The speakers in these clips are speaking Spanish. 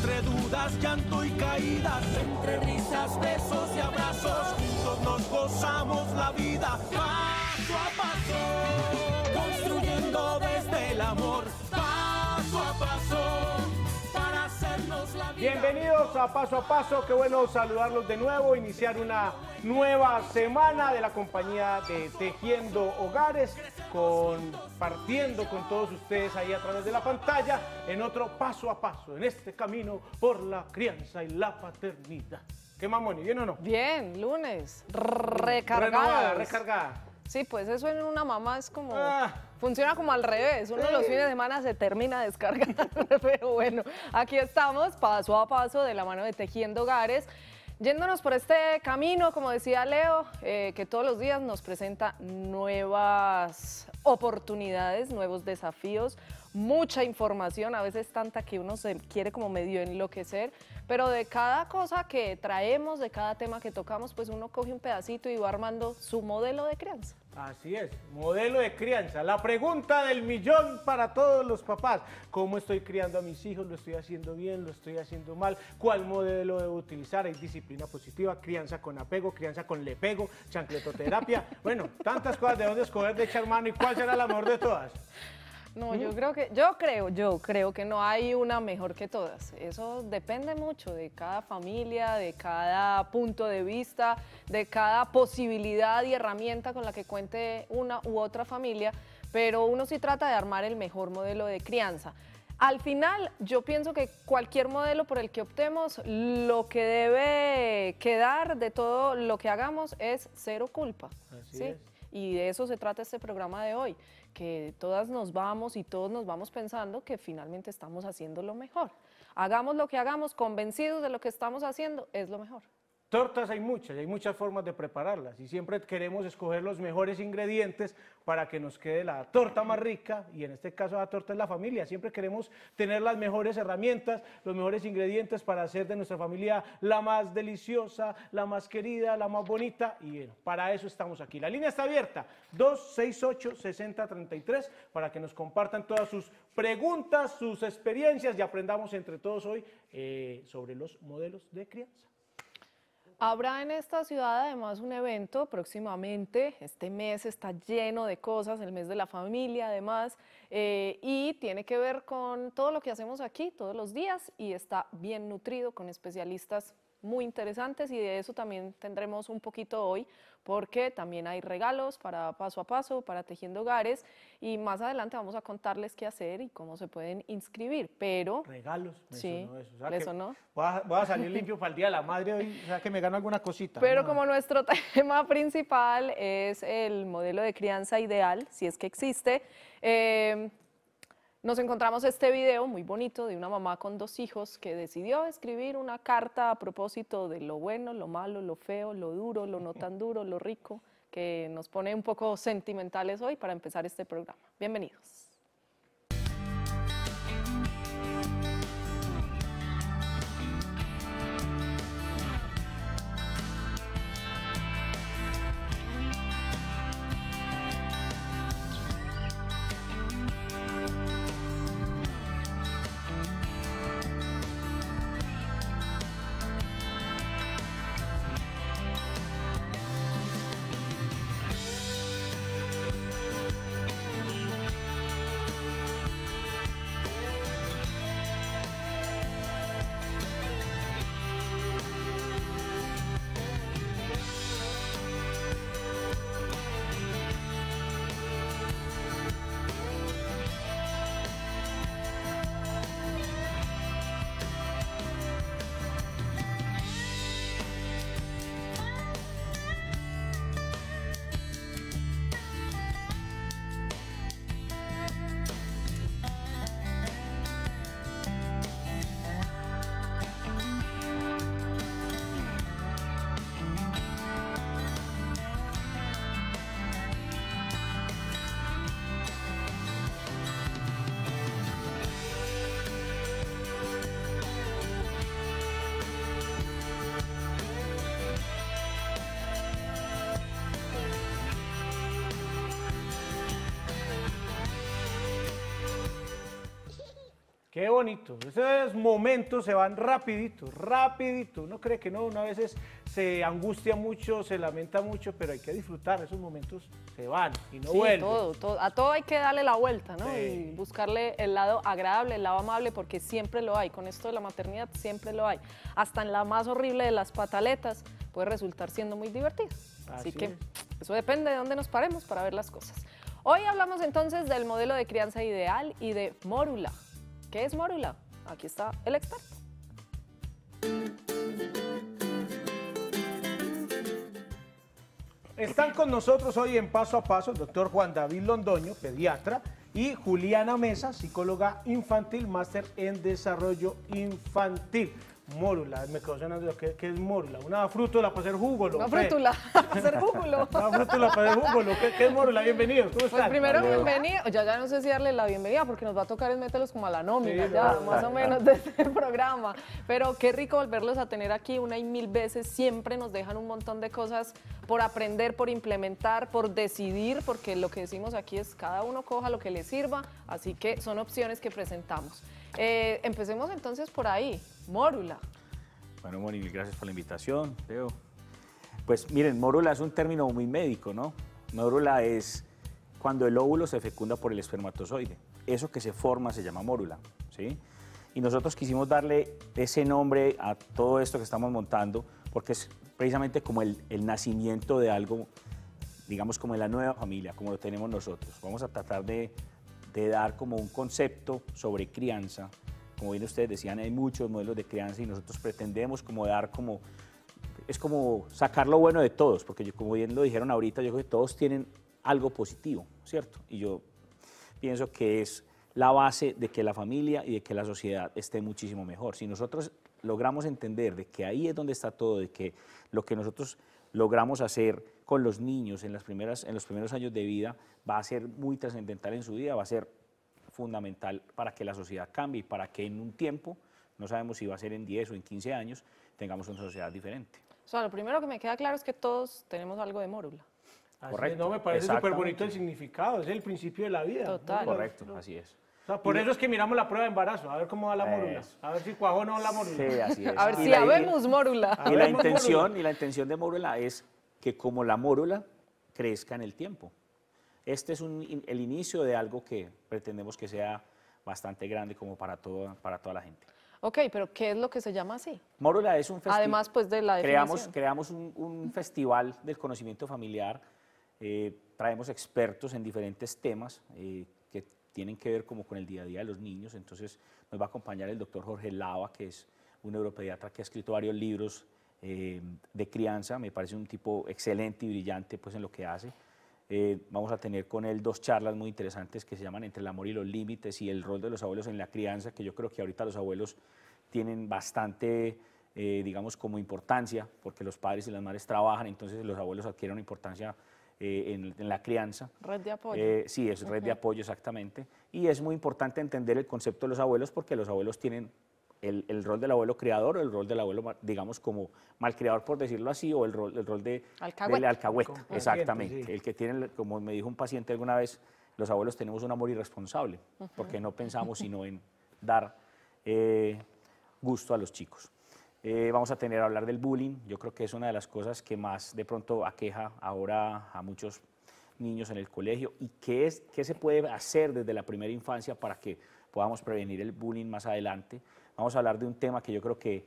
entre dudas, llanto y caídas, entre risas, besos y abrazos, juntos nos gozamos la vida, paso a paso. Bienvenidos a Paso a Paso, qué bueno saludarlos de nuevo, iniciar una nueva semana de la compañía de Tejiendo Hogares, compartiendo con todos ustedes ahí a través de la pantalla en otro Paso a Paso, en este camino por la crianza y la paternidad. ¿Qué mamoni? ¿Bien o no? Bien, lunes, recargada. recargada. Sí, pues eso en una mamá es como... Ah. funciona como al revés. Uno los fines de semana se termina descargando. Pero bueno, aquí estamos paso a paso de la mano de Tejiendo Hogares. Yéndonos por este camino, como decía Leo, eh, que todos los días nos presenta nuevas oportunidades, nuevos desafíos, mucha información, a veces tanta que uno se quiere como medio enloquecer, pero de cada cosa que traemos, de cada tema que tocamos, pues uno coge un pedacito y va armando su modelo de crianza. Así es, modelo de crianza. La pregunta del millón para todos los papás. ¿Cómo estoy criando a mis hijos? ¿Lo estoy haciendo bien? ¿Lo estoy haciendo mal? ¿Cuál modelo debo utilizar? ¿Hay disciplina positiva? ¿Crianza con apego? ¿Crianza con lepego? ¿Chancletoterapia? Bueno, tantas cosas de dónde escoger de echar mano y cuál será la amor de todas. No, ¿Mm? yo creo que, yo creo, yo creo que no hay una mejor que todas. Eso depende mucho de cada familia, de cada punto de vista, de cada posibilidad y herramienta con la que cuente una u otra familia, pero uno sí trata de armar el mejor modelo de crianza. Al final, yo pienso que cualquier modelo por el que optemos, lo que debe quedar de todo lo que hagamos es cero culpa. Así es. Y de eso se trata este programa de hoy, que todas nos vamos y todos nos vamos pensando que finalmente estamos haciendo lo mejor. Hagamos lo que hagamos, convencidos de lo que estamos haciendo, es lo mejor. Tortas hay muchas, hay muchas formas de prepararlas y siempre queremos escoger los mejores ingredientes para que nos quede la torta más rica y en este caso la torta es la familia. Siempre queremos tener las mejores herramientas, los mejores ingredientes para hacer de nuestra familia la más deliciosa, la más querida, la más bonita y bueno, para eso estamos aquí. La línea está abierta, 268-6033 para que nos compartan todas sus preguntas, sus experiencias y aprendamos entre todos hoy eh, sobre los modelos de crianza. Habrá en esta ciudad además un evento próximamente, este mes está lleno de cosas, el mes de la familia además, eh, y tiene que ver con todo lo que hacemos aquí todos los días y está bien nutrido con especialistas muy interesantes y de eso también tendremos un poquito hoy porque también hay regalos para paso a paso, para tejiendo hogares y más adelante vamos a contarles qué hacer y cómo se pueden inscribir, pero... Regalos, sí, eso. O sea, no. Voy a, salir limpio para el Día de la Madre hoy, o sea que me gano alguna cosita. Pero como nuestro tema principal es el modelo de crianza ideal, si es que existe, eh, nos encontramos este video muy bonito de una mamá con dos hijos que decidió escribir una carta a propósito de lo bueno, lo malo, lo feo, lo duro, lo no tan duro, lo rico, que nos pone un poco sentimentales hoy para empezar este programa. Bienvenidos. Qué bonito. Esos momentos se van rapidito, rapidito. Uno cree que no, Una a veces se angustia mucho, se lamenta mucho, pero hay que disfrutar. Esos momentos se van y no sí, vuelven. Todo, todo, a todo hay que darle la vuelta, ¿no? Y buscarle el lado agradable, el lado amable, porque siempre lo hay. Con esto de la maternidad siempre lo hay. Hasta en la más horrible de las pataletas puede resultar siendo muy divertido. Así, que eso depende de dónde nos paremos para ver las cosas. Hoy hablamos entonces del modelo de crianza ideal y de Mórula. ¿Qué es Morula? Aquí está el experto. Están con nosotros hoy en Paso a Paso el doctor Juan David Londoño, pediatra, y Juliana Mesa, psicóloga infantil, máster en desarrollo infantil. Mórula, me quedó sonando ¿qué, ¿qué, es mórula? Una frútula para hacer júgolo. Una frutula para hacer júgolo. Una frutula para hacer júgolo. ¿Qué, es mórula? Bienvenidos, ¿cómo pues están? Pues primero, bienvenido. Ya, ya no sé si darle la bienvenida porque nos va a tocar es meterlos como a la nómina, ya, más o menos de este programa. Pero qué rico volverlos a tener aquí una y mil veces. Siempre nos dejan un montón de cosas por aprender, por implementar, por decidir, porque lo que decimos aquí es cada uno coja lo que le sirva. Así que son opciones que presentamos. Eh, empecemos entonces por ahí. Mórula. Bueno, Moni, gracias por la invitación, Pues miren, mórula es un término muy médico, ¿no? Mórula es cuando el óvulo se fecunda por el espermatozoide. Eso que se forma se llama mórula, ¿sí? Y nosotros quisimos darle ese nombre a todo esto que estamos montando porque es precisamente como el, nacimiento de algo, digamos como la nueva familia, como lo tenemos nosotros. Vamos a tratar de, de dar como un concepto sobre crianza como bien ustedes decían, hay muchos modelos de crianza y nosotros pretendemos como dar como, es como sacar lo bueno de todos, porque yo, como bien lo dijeron ahorita, yo creo que todos tienen algo positivo, ¿cierto? Y yo pienso que es la base de que la familia y de que la sociedad esté muchísimo mejor. Si nosotros logramos entender de que ahí es donde está todo, de que lo que nosotros logramos hacer con los niños en, las primeras, en los primeros años de vida va a ser muy trascendental en su vida, va a ser fundamental para que la sociedad cambie y para que en un tiempo, no sabemos si va a ser en 10 o en 15 años, tengamos una sociedad diferente. O lo primero que me queda claro es que todos tenemos algo de mórula. Correcto. no, me parece súper bonito el significado, es el principio de la vida. Total. Correcto, así es. por eso es que miramos la prueba de embarazo, a ver cómo va la mórula, a ver si cuajó no la mórula. Sí, así es. a ver si la, intención, mórula. y la intención de mórula es que como la mórula crezca en el tiempo. Este es el inicio de algo que pretendemos que sea bastante grande como para, para toda la gente. Ok, pero ¿qué es lo que se llama así? Mórula es un festival. Además, pues de la definición. Creamos, creamos un, festival del conocimiento familiar. Eh, traemos expertos en diferentes temas eh, que tienen que ver como con el día a día de los niños. Entonces, nos va a acompañar el doctor Jorge Lava, que es un neuropediatra que ha escrito varios libros eh, de crianza. Me parece un tipo excelente y brillante pues, en lo que hace. Eh, vamos a tener con él dos charlas muy interesantes que se llaman Entre el amor y los límites y el rol de los abuelos en la crianza, que yo creo que ahorita los abuelos tienen bastante, eh, digamos, como importancia, porque los padres y las madres trabajan, entonces los abuelos adquieren importancia eh, en, la crianza. Red de apoyo. sí, es red de apoyo exactamente. Y es muy importante entender el concepto de los abuelos porque los abuelos tienen el, rol del abuelo creador o el rol del abuelo, digamos, como malcriador, por decirlo así, o el rol, el rol de, Del alcahueta exactamente. El que tiene, como me dijo un paciente alguna vez, los abuelos tenemos un amor irresponsable, porque no pensamos sino en dar eh, gusto a los chicos. Eh, vamos a tener a hablar del bullying. Yo creo que es una de las cosas que más de pronto aqueja ahora a muchos niños en el colegio y qué, es, qué se puede hacer desde la primera infancia para que podamos prevenir el bullying más adelante vamos a hablar de un tema que yo creo que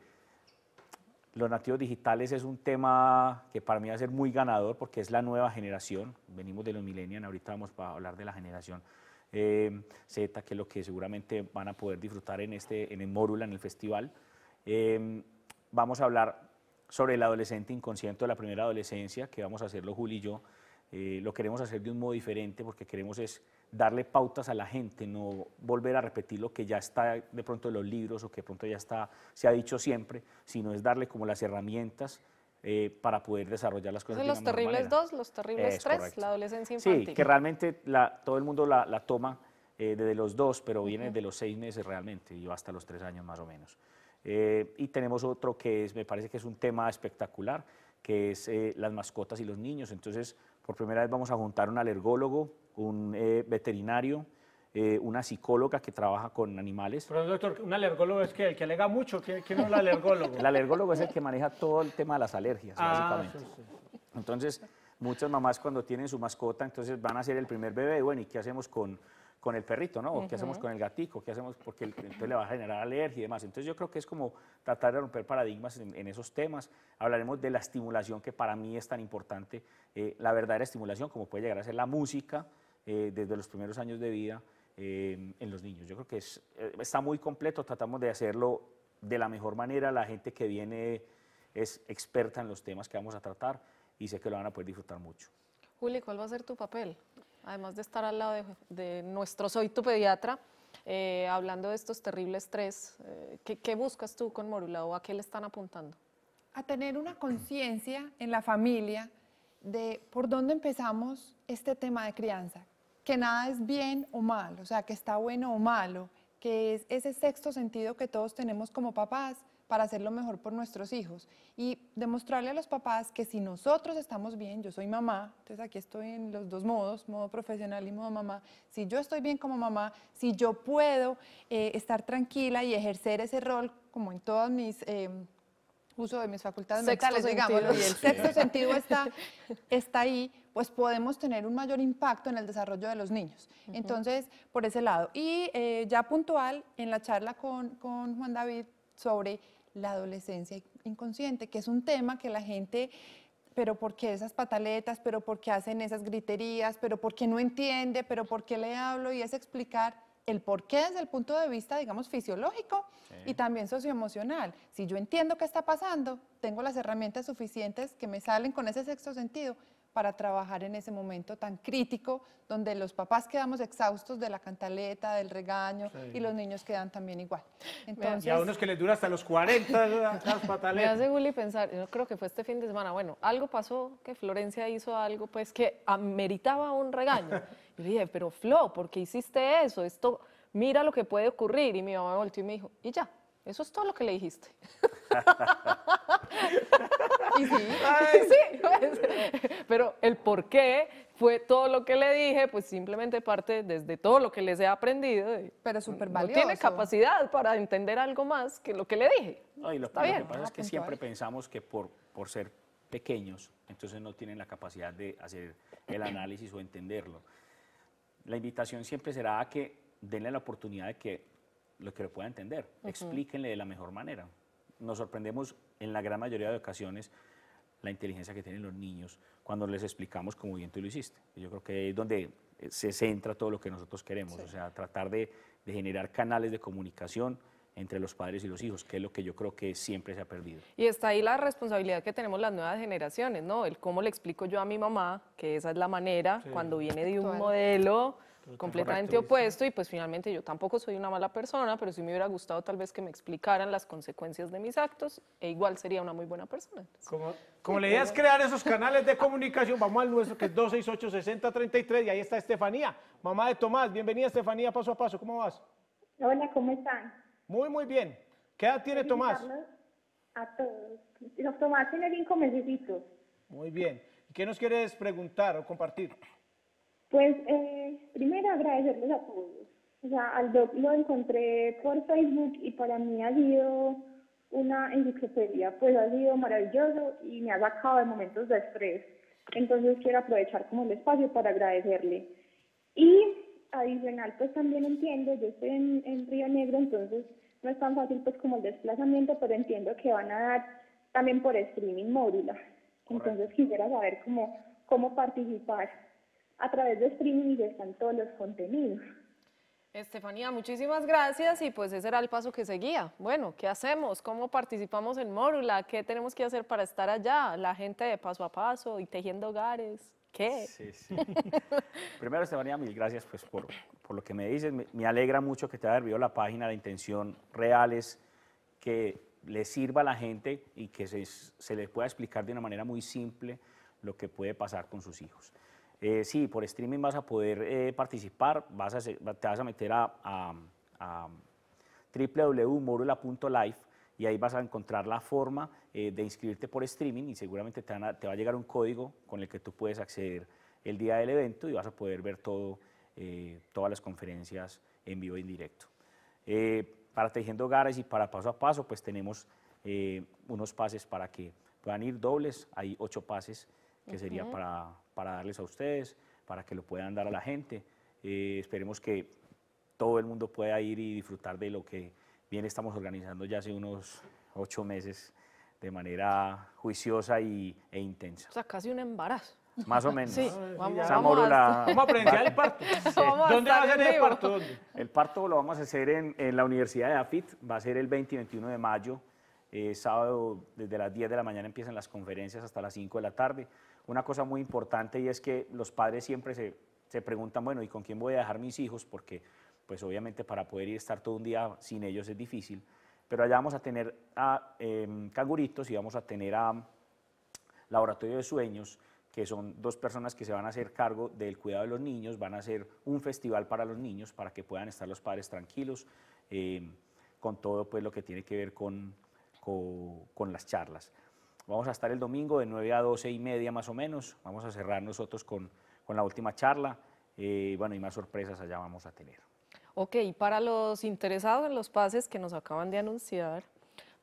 los nativos digitales es un tema que para mí va a ser muy ganador porque es la nueva generación, venimos de los millennials, ahorita vamos a hablar de la generación eh, Z, que es lo que seguramente van a poder disfrutar en, este, en el Mórula, en el festival. Eh, vamos a hablar sobre el adolescente inconsciente de la primera adolescencia, que vamos a hacerlo Juli y yo. Eh, lo queremos hacer de un modo diferente porque queremos es darle pautas a la gente, no volver a repetir lo que ya está de pronto en los libros o que pronto ya está, se ha dicho siempre, sino es darle como las herramientas eh, para poder desarrollar las cosas. los terribles dos, los terribles tres, la adolescencia infantil. Sí, que realmente todo el mundo la, toma eh, desde los dos, pero viene de los seis meses realmente y va hasta los tres años más o menos. Eh, y tenemos otro que me parece que es un tema espectacular, que es las mascotas y los niños. Entonces, por primera vez vamos a juntar un alergólogo, un eh, veterinario, eh, una psicóloga que trabaja con animales. Pero doctor, ¿un alergólogo es que el que alega mucho? ¿Quién, es el alergólogo? el alergólogo es el que maneja todo el tema de las alergias, ah, básicamente. Entonces, muchas mamás cuando tienen su mascota, entonces van a ser el primer bebé, bueno, ¿y qué hacemos con, con el perrito, no? ¿O ¿Qué hacemos con el gatico? ¿Qué hacemos? Porque el, entonces le va a generar alergia y demás. Entonces yo creo que es como tratar de romper paradigmas en, esos temas. Hablaremos de la estimulación que para mí es tan importante, eh, la verdadera estimulación, como puede llegar a ser la música, eh, desde los primeros años de vida eh, en los niños. Yo creo que es, eh, está muy completo, tratamos de hacerlo de la mejor manera. La gente que viene es experta en los temas que vamos a tratar y sé que lo van a poder disfrutar mucho. Juli, ¿cuál va a ser tu papel? Además de estar al lado de, nuestro Soy tu pediatra, hablando de estos terribles tres, ¿qué, ¿qué, buscas tú con Morula o a qué le están apuntando? A tener una conciencia en la familia de por dónde empezamos este tema de crianza, que nada es bien o mal, o sea, que está bueno o malo, que es ese sexto sentido que todos tenemos como papás para hacer lo mejor por nuestros hijos y demostrarle a los papás que si nosotros estamos bien, yo soy mamá, entonces aquí estoy en los dos modos, modo profesional y modo mamá, si yo estoy bien como mamá, si yo puedo eh, estar tranquila y ejercer ese rol como en todas mis... Em, uso de mis facultades mentales, digamos, y el sexto sentido está, está ahí, pues podemos tener un mayor impacto en el desarrollo de los niños. Entonces, por ese lado. Y eh, ya puntual, en la charla con, con Juan David sobre la adolescencia inconsciente, que es un tema que la gente pero ¿por qué esas pataletas? ¿Pero por qué hacen esas griterías? ¿Pero por qué no entiende? ¿Pero por qué le hablo? Y es explicar el por qué desde el punto de vista, digamos, fisiológico y también socioemocional. Si yo entiendo qué está pasando, tengo las herramientas suficientes que me salen con ese sexto sentido para trabajar en ese momento tan crítico donde los papás quedamos exhaustos de la cantaleta, del regaño y los niños quedan también igual. Entonces, y a unos que les dura hasta los 40 las pataletas. Me hace pensar, yo creo que fue este fin de semana, bueno, algo pasó que Florencia hizo algo pues que ameritaba un regaño. Yo dije, pero Flo, ¿por qué hiciste eso? Esto, mira lo que puede ocurrir. Y mi mamá volteó y me dijo, y ya, eso es todo lo que le dijiste. y sí, pues, pero el por qué fue todo lo que le dije, pues simplemente parte desde todo lo que les he aprendido. Pero es súper valioso. tiene capacidad para entender algo más que lo que le dije. lo, que pasa es que ah, siempre pensamos que por, por ser pequeños, entonces no tienen la capacidad de hacer el análisis o entenderlo la invitación siempre será a que denle la oportunidad de que lo que lo pueda entender, explíquenle de la mejor manera. Nos sorprendemos en la gran mayoría de ocasiones la inteligencia que tienen los niños cuando les explicamos como bien tú lo hiciste. Yo creo que es donde eh, se centra todo lo que nosotros queremos, o sea, tratar de generar canales de comunicación entre los padres y los hijos, que es lo que yo creo que siempre se ha perdido. Y está ahí la responsabilidad que tenemos las nuevas generaciones, ¿no? El cómo le explico yo a mi mamá que esa es la manera cuando viene de un modelo completamente opuesto y pues finalmente yo tampoco soy una mala persona, pero sí me hubiera gustado tal vez que me explicaran las consecuencias de mis actos e igual sería una muy buena persona. Como, como la idea es crear esos canales de comunicación, vamos al nuestro que es 268-6033 y ahí está Estefanía, mamá de Tomás. Bienvenida Estefanía, paso a paso, ¿cómo vas? Hola, ¿cómo están? Muy, muy bien. ¿Qué edad tiene Tomás? A todos. Tomás tiene cinco mesecitos. Muy bien. qué nos quieres preguntar o compartir? Pues eh, primero agradecerles a todos. O sea, al doc lo encontré por Facebook y para mí ha sido una enciclopedia, pues ha sido maravilloso y me ha sacado de momentos de estrés. Entonces quiero aprovechar como el espacio para agradecerle. Y adicional, pues también entiendo, yo estoy en, Río Negro, entonces no es tan fácil pues como el desplazamiento, pero entiendo que van a dar también por streaming módula. Entonces quisiera saber cómo, cómo participar a través de streaming y de están todos los contenidos. Estefanía, muchísimas gracias y pues ese era el paso que seguía. Bueno, ¿qué hacemos? ¿Cómo participamos en módulo? ¿Qué tenemos que hacer para estar allá? La gente de paso a paso y tejiendo hogares. ¿Qué? Sí, sí. Primero, Estefanía, mil gracias pues, por, lo que me dices. Me, alegra mucho que te haya servido la página. La intención real es que le sirva a la gente y que se, se les pueda explicar de una manera muy simple lo que puede pasar con sus hijos. Eh, sí, por streaming vas a poder eh, participar, vas a, te vas a meter a, a, a www.morula.life y ahí vas a encontrar la forma eh, de inscribirte por streaming y seguramente te, va a llegar un código con el que tú puedes acceder el día del evento y vas a poder ver todo, eh, todas las conferencias en vivo y e en directo. Eh, para Tejiendo Hogares y para Paso a Paso, pues tenemos unos pases para que puedan ir dobles, hay ocho pases que sería para darles a ustedes, para que lo puedan dar a la gente. esperemos que todo el mundo pueda ir y disfrutar de lo que bien estamos organizando ya hace unos ocho meses de manera juiciosa y, e intensa. O sea, casi un embarazo. Más o menos. Sí, ah, vamos, vamos a aprender el parto. ¿Dónde va a ser el parto? El parto lo vamos a hacer en, la Universidad de AFIT, va a ser el 20 y 21 de mayo. Eh, sábado, desde las 10 de la mañana empiezan las conferencias hasta las 5 de la tarde. Una cosa muy importante y es que los padres siempre se, se preguntan, bueno, ¿y con quién voy a dejar mis hijos? Porque pues obviamente para poder ir a estar todo un día sin ellos es difícil, pero allá vamos a tener a em, canguritos y vamos a tener a mm, laboratorio de sueños, que son dos personas que se van a hacer cargo del cuidado de los niños, van a hacer un festival para los niños para que puedan estar los padres tranquilos em, con todo pues, lo que tiene que ver con, con, las charlas. Vamos a estar el domingo de 9 a 12 y media más o menos, vamos a cerrar nosotros con, la última charla, eh, bueno, y más sorpresas allá vamos a tener. Ok, para los interesados en los pases que nos acaban de anunciar,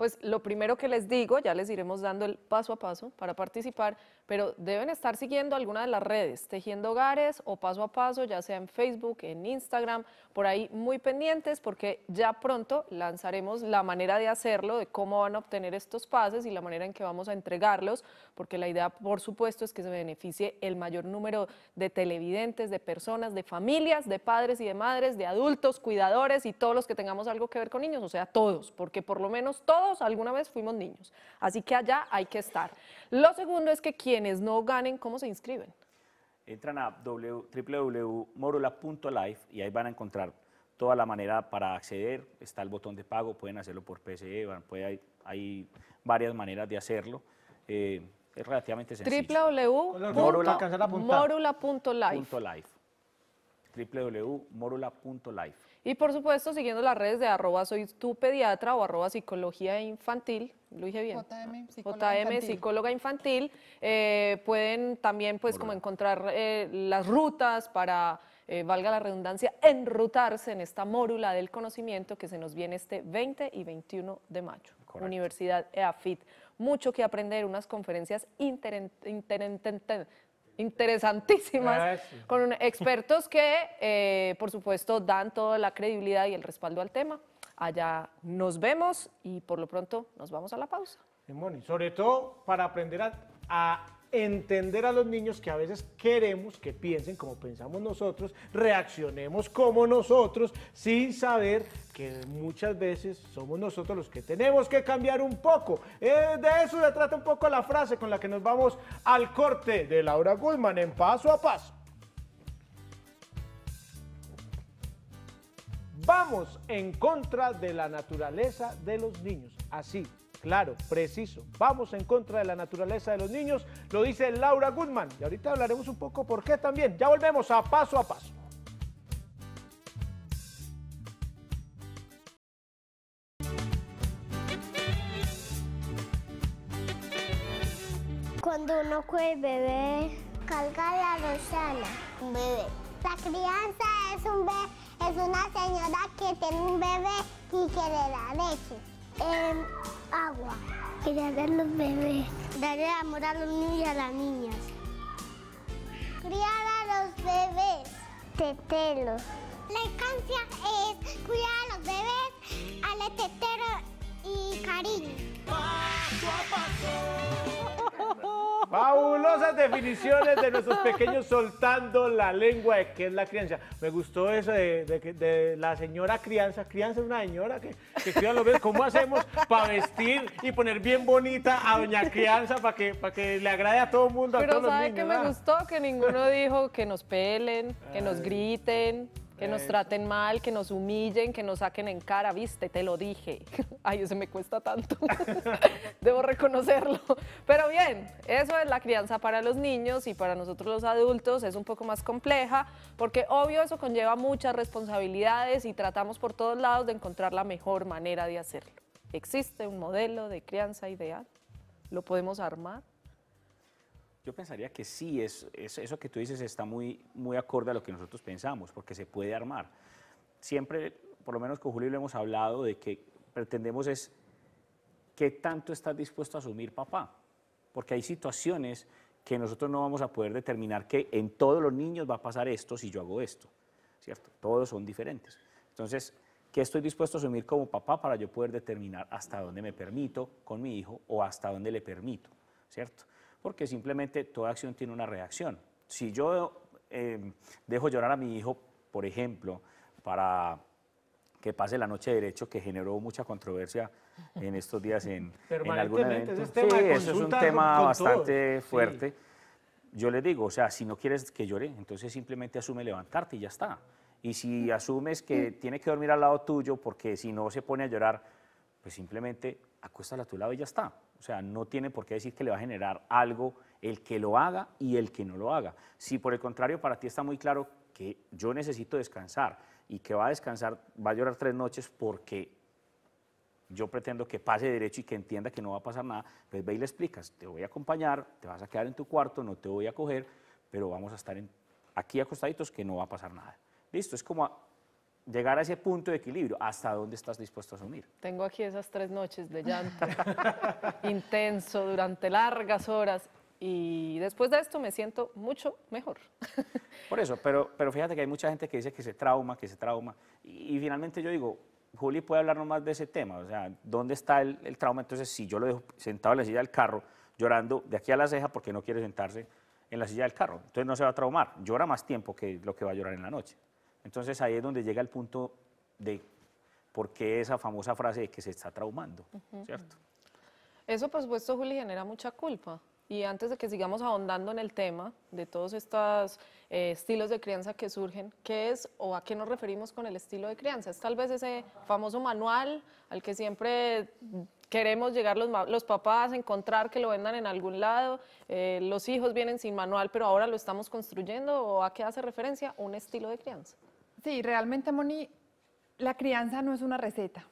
pues lo primero que les digo, ya les iremos dando el paso a paso para participar, pero deben estar siguiendo alguna de las redes, Tejiendo Hogares o Paso a Paso, ya sea en Facebook, en Instagram, por ahí muy pendientes porque ya pronto lanzaremos la manera de hacerlo, de cómo van a obtener estos pases y la manera en que vamos a entregarlos, porque la idea, por supuesto, es que se beneficie el mayor número de televidentes, de personas, de familias, de padres y de madres, de adultos, cuidadores y todos los que tengamos algo que ver con niños, o sea, todos, porque por lo menos todos alguna vez fuimos niños, así que allá hay que estar. Lo segundo es que quienes no ganen, ¿cómo se inscriben? Entran a www.morula.life y ahí van a encontrar toda la manera para acceder, está el botón de pago, pueden hacerlo por PSE, puede, hay, varias maneras de hacerlo. Eh, es relativamente sencillo. www.morula.life www.morula.life y por supuesto, siguiendo las redes de arroba soy tu pediatra o arroba psicología infantil, lo dije bien. JM, ah, psicóloga infantil. Eh, pueden también pues como encontrar eh, las rutas para, eh, valga la redundancia, enrutarse en esta mórula del conocimiento que se nos viene este 20 y 21 de mayo. Universidad EAFIT. Mucho que aprender, unas conferencias inter, interesantísimas, ah, con expertos que, eh, por supuesto, dan toda la credibilidad y el respaldo al tema. Allá nos vemos y por lo pronto nos vamos a la pausa. y sobre todo para aprender a entender a los niños que a veces queremos que piensen como pensamos nosotros, reaccionemos como nosotros, sin saber que muchas veces somos nosotros los que tenemos que cambiar un poco. Eh, de eso se trata un poco la frase con la que nos vamos al corte de Laura Goldman en paso a paso. Vamos en contra de la naturaleza de los niños. Así, Claro, preciso. Vamos en contra de la naturaleza de los niños, lo dice Laura Goodman. Y ahorita hablaremos un poco por qué también. Ya volvemos a paso a paso. Cuando uno cuebe el bebé, carga la rosana. Un bebé. La crianza es, un bebé, es una señora que tiene un bebé y que le da leche. Em, agua que a los bebés. Daré amor a los niños y a las niñas. Criar a los bebés. teteros, La canción es cuidar a los bebés, al tetero y cariño. Fabulosas definiciones de nuestros pequeños soltando la lengua de que es la crianza. Me gustó eso de, la señora crianza. Crianza es una señora que, que los bebés. ¿Cómo hacemos para vestir y poner bien bonita a doña crianza para que, le agrade a todo el mundo? Pero a todos ¿sabe los niños, que me ah. gustó? Que ninguno dijo que nos pelen, que nos griten. Que nos traten mal, que nos humillen, que nos saquen en cara, viste, te lo dije. Ay, eso me cuesta tanto. Debo reconocerlo. Pero bien, eso es la crianza para los niños y para nosotros los adultos es un poco más compleja, porque obvio eso conlleva muchas responsabilidades y tratamos por todos lados de encontrar la mejor manera de hacerlo. ¿Existe un modelo de crianza ideal? ¿Lo podemos armar? Yo pensaría que sí, es, eso que tú dices está muy, muy acorde a lo que nosotros pensamos, porque se puede armar. Siempre, por lo menos con Julio, le hemos hablado de que pretendemos es qué tanto estás dispuesto a asumir papá, porque hay situaciones que nosotros no vamos a poder determinar que en todos los niños va a pasar esto si yo hago esto, ¿cierto? Todos son diferentes. Entonces, ¿qué estoy dispuesto a asumir como papá para yo poder determinar hasta dónde me permito con mi hijo o hasta dónde le permito, ¿cierto? porque simplemente toda acción tiene una reacción. Si yo em, dejo llorar a mi hijo, por ejemplo, para que pase la noche de derecho, que generó mucha controversia en estos días en, algún evento. sí, eso es un tema bastante fuerte. Yo le digo, o sea, si no quieres que llore, entonces simplemente asume levantarte y ya está. Y si asumes que tiene que dormir al lado tuyo porque si no se pone a llorar, pues simplemente acuéstala a tu lado y ya está. O sea, no tiene por qué decir que le va a generar algo el que lo haga y el que no lo haga. Si por el contrario para ti está muy claro que yo necesito descansar y que va a descansar, va a llorar tres noches porque yo pretendo que pase derecho y que entienda que no va a pasar nada, pues ve y le explicas, te voy a acompañar, te vas a quedar en tu cuarto, no te voy a coger, pero vamos a estar aquí acostaditos que no va a pasar nada. Listo, es como llegar a ese punto de equilibrio, ¿hasta dónde estás dispuesto a asumir? Tengo aquí esas tres noches de llanto intenso durante largas horas y después de esto me siento mucho mejor. Por eso, pero, pero fíjate que hay mucha gente que dice que se trauma, que se trauma y, finalmente yo digo, Juli puede hablarnos más de ese tema, o sea, ¿dónde está el, el trauma? Entonces, si yo lo dejo sentado en la silla del carro llorando de aquí a la ceja porque no quiere sentarse en la silla del carro, entonces no se va a traumar, llora más tiempo que lo que va a llorar en la noche. Entonces ahí es donde llega el punto de por qué esa famosa frase de que se está traumando, ¿cierto? Eso, por supuesto, Juli, genera mucha culpa. Y antes de que sigamos ahondando en el tema de todos estos eh, estilos de crianza que surgen, ¿qué es o a qué nos referimos con el estilo de crianza? Es tal vez ese famoso manual al que siempre queremos llegar los, los papás, encontrar que lo vendan en algún lado, eh, los hijos vienen sin manual, pero ahora lo estamos construyendo, ¿o a qué hace referencia un estilo de crianza? Sí, realmente, Moni, la crianza no es una receta.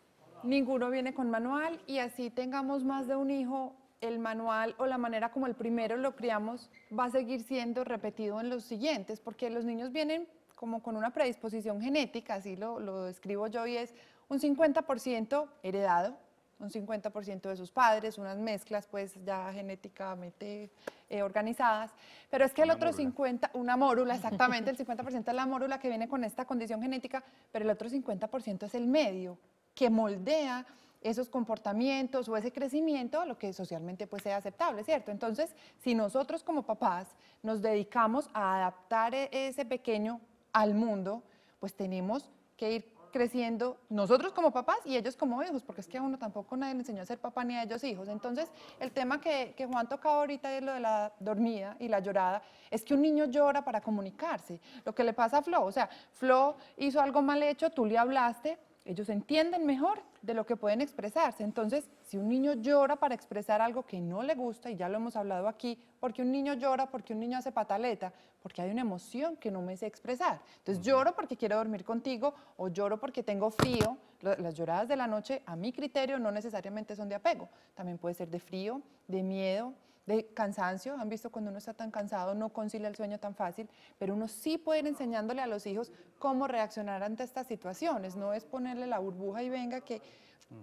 Ninguno viene con manual y así tengamos más de un hijo, el manual o la manera como el primero lo criamos va a seguir siendo repetido en los siguientes, porque los niños vienen como con una predisposición genética, así lo, lo describo yo, y es un 50% heredado, un 50% de sus padres, unas mezclas pues ya genéticamente eh, organizadas, pero es que el otro 50, una mórula, exactamente, el 50% es la mórula que viene con esta condición genética, pero el otro 50% es el medio que moldea esos comportamientos o ese crecimiento a lo que socialmente pues sea aceptable, ¿cierto? Entonces, si nosotros como papás nos dedicamos a adaptar e-, ese pequeño al mundo, pues tenemos que ir creciendo nosotros como papás y ellos como hijos, porque es que a uno tampoco nadie le enseñó a ser papá ni a ellos hijos. Entonces, el tema que, Juan tocaba ahorita es lo de la dormida y la llorada, es que un niño llora para comunicarse. Lo que le pasa a Flo, o sea, Flo hizo algo mal hecho, tú le hablaste, ellos entienden mejor de lo que pueden expresarse. Entonces, si un niño llora para expresar algo que no le gusta, y ya lo hemos hablado aquí, porque un niño llora, porque un niño hace pataleta, porque hay una emoción que no me sé expresar. Entonces, lloro porque quiero dormir contigo o lloro porque tengo frío. Las lloradas de la noche, a mi criterio, no necesariamente son de apego. También puede ser de frío, de miedo, de cansancio, han visto cuando uno está tan cansado no concilia el sueño tan fácil, pero uno sí puede ir enseñándole a los hijos cómo reaccionar ante estas situaciones, no es ponerle la burbuja y venga que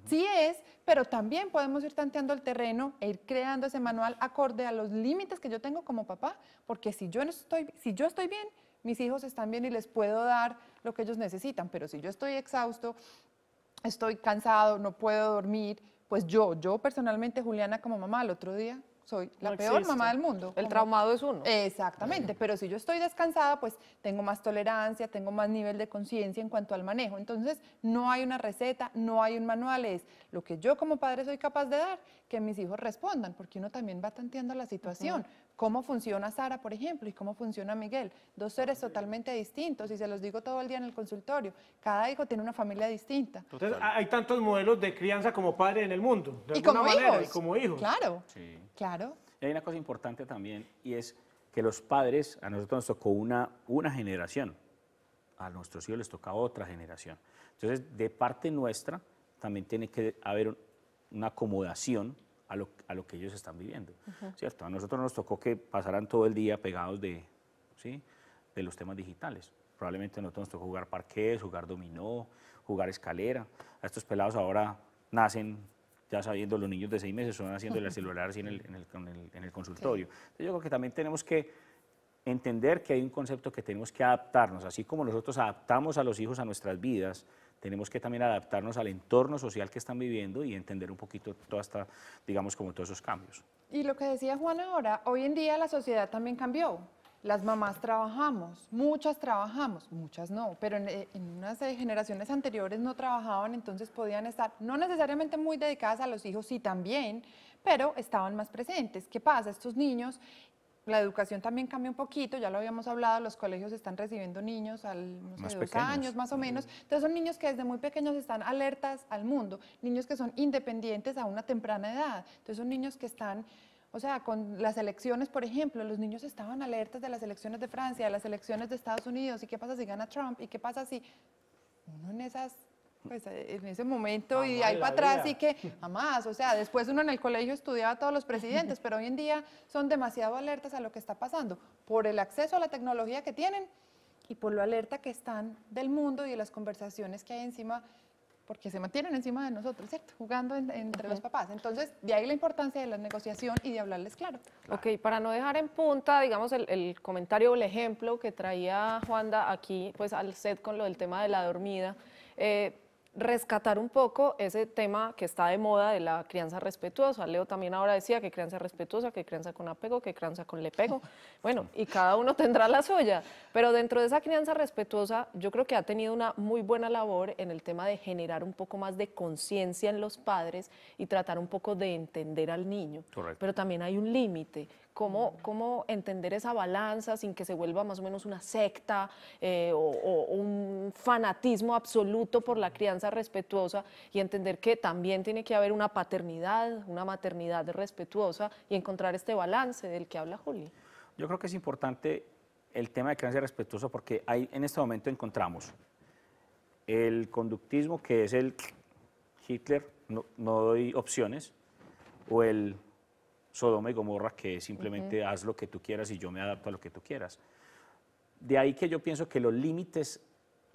sí es, pero también podemos ir tanteando el terreno e ir creando ese manual acorde a los límites que yo tengo como papá, porque si yo no estoy si yo estoy bien, mis hijos están bien y les puedo dar lo que ellos necesitan, pero si yo estoy exhausto, estoy cansado, no puedo dormir, pues yo, yo personalmente, Juliana, como mamá, el otro día soy la peor mamá del mundo. El traumado es uno. Exactamente, pero si yo estoy descansada, pues tengo más tolerancia, tengo más nivel de conciencia en cuanto al manejo. Entonces, no hay una receta, no hay un manual, es lo que yo como padre soy capaz de dar, que mis hijos respondan, porque uno también va tanteando la situación. ¿Cómo funciona Sara, por ejemplo, y cómo funciona Miguel? Dos seres totalmente distintos, y se los digo todo el día en el consultorio. Cada hijo tiene una familia distinta. Entonces, hay tantos modelos de crianza como padre en el mundo, de y como manera, y como hijos. Claro, claro. Y hay una cosa importante también, y es que los padres, a nosotros nos tocó una, una generación, a nuestros hijos les toca otra generación. Entonces, de parte nuestra, también tiene que haber una acomodación a lo, que ellos están viviendo, ¿cierto? A nosotros nos tocó que pasaran todo el día pegados de, ¿sí? de los temas digitales. Probablemente a nosotros nos tocó jugar parqués, jugar dominó, jugar escalera. A estos pelados ahora nacen ya sabiendo, los niños de seis meses son haciendo el celular así en el, consultorio. yo creo que también tenemos que entender que hay un concepto que tenemos que adaptarnos, así como nosotros adaptamos a los hijos a nuestras vidas, tenemos que también adaptarnos al entorno social que están viviendo y entender un poquito toda digamos, como todos esos cambios. Y lo que decía Juana ahora, hoy en día la sociedad también cambió. Las mamás trabajamos, muchas trabajamos, muchas no, pero en, eh, en unas eh, generaciones anteriores no trabajaban, entonces podían estar no necesariamente muy dedicadas a los hijos, sí también, pero estaban más presentes. ¿Qué pasa? Estos niños la educación también cambia un poquito, ya lo habíamos hablado, los colegios están recibiendo niños al, no años más o menos. Entonces son niños que desde muy pequeños están alertas al mundo, niños que son independientes a una temprana edad. Entonces son niños que están... O sea, con las elecciones, por ejemplo, los niños estaban alertas de las elecciones de Francia, de las elecciones de Estados Unidos, y qué pasa si gana Trump, y qué pasa si uno en esas pues eh, en ese momento y ahí para atrás y que jamás, o sea, después uno en el colegio estudiaba a todos los presidentes, pero hoy en día son demasiado alertas a lo que está pasando por el acceso a la tecnología que tienen y por lo alerta que están del mundo y de las conversaciones que hay encima, porque se mantienen encima de nosotros, ¿cierto? Jugando entre los papás. Entonces, de ahí la importancia de la negociación y de hablarles claro. Ok, para no dejar en punta, digamos, el, el comentario o el ejemplo que traía Juanda aquí, pues al set con lo del tema de la dormida, eh, rescatar un poco ese tema que está de moda de la crianza respetuosa. Leo también ahora decía que crianza respetuosa, que crianza con apego, que crianza con lepego. Bueno, y cada uno tendrá la suya. Pero dentro de esa crianza respetuosa, yo creo que ha tenido una muy buena labor en el tema de generar un poco más de conciencia en los padres y tratar un poco de entender al niño. Pero también hay un límite cómo, entender esa balanza sin que se vuelva más o menos una secta eh, o, un fanatismo absoluto por la crianza respetuosa y entender que también tiene que haber una paternidad, una maternidad respetuosa y encontrar este balance del que habla Juli. Yo creo que es importante el tema de crianza respetuosa porque ahí en este momento encontramos el conductismo que es el Hitler, no doy opciones, o el Sodoma y Gomorra que simplemente haz lo que tú quieras y yo me adapto a lo que tú quieras. De ahí que yo pienso que los límites,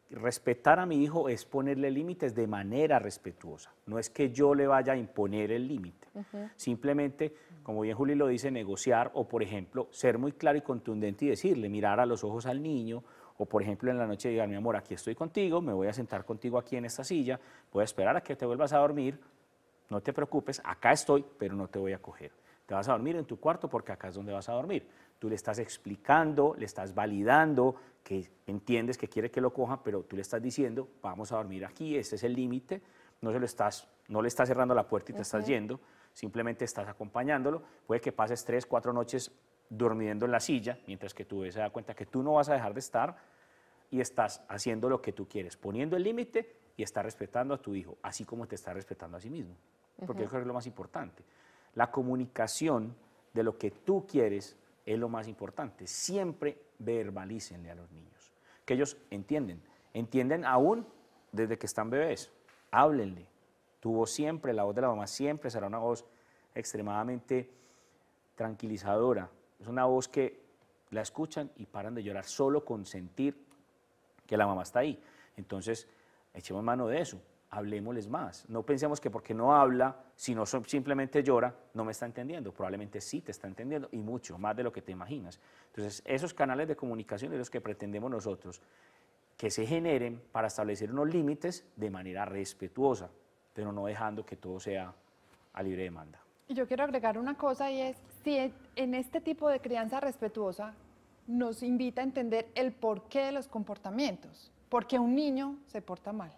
respetar a mi hijo es ponerle límites de manera respetuosa. No es que yo le vaya a imponer el límite. Simplemente, como bien Juli lo dice, negociar o, por ejemplo, ser muy claro y contundente y decirle, mirar a los ojos al niño. O, por ejemplo, en la noche digan, mi amor, aquí estoy contigo, me voy a sentar contigo aquí en esta silla, voy a esperar a que te vuelvas a dormir, no te preocupes, acá estoy, pero no te voy a coger. Te vas a dormir en tu cuarto porque acá es donde vas a dormir. Tú le estás explicando, le estás validando, que entiendes que quiere que lo coja, pero tú le estás diciendo, vamos a dormir aquí, este es el límite. No, se lo estás, no le estás cerrando la puerta y te estás yendo, simplemente estás acompañándolo. Puede que pases tres, cuatro noches durmiendo en la silla, mientras que tú se da cuenta que tú no vas a dejar de estar y estás haciendo lo que tú quieres, poniendo el límite y está respetando a tu hijo, así como te está respetando a sí mismo. Porque eso es lo más importante. La comunicación de lo que tú quieres es lo más importante. Siempre verbalícenle a los niños, que ellos entienden. Entienden aún desde que están bebés. Háblenle. Tu voz siempre, la voz de la mamá siempre será una voz extremadamente tranquilizadora. Es una voz que la escuchan y paran de llorar solo con sentir que la mamá está ahí. Entonces, echemos mano de eso hablemosles más. No pensemos que porque no habla, si no simplemente llora, no me está entendiendo. Probablemente sí te está entendiendo y mucho, más de lo que te imaginas. Entonces, esos canales de comunicación de los que pretendemos nosotros que se generen para establecer unos límites de manera respetuosa, pero no dejando que todo sea a libre demanda. Y Yo quiero agregar una cosa y es, si en este tipo de crianza respetuosa nos invita a entender el porqué de los comportamientos, porque un niño se porta mal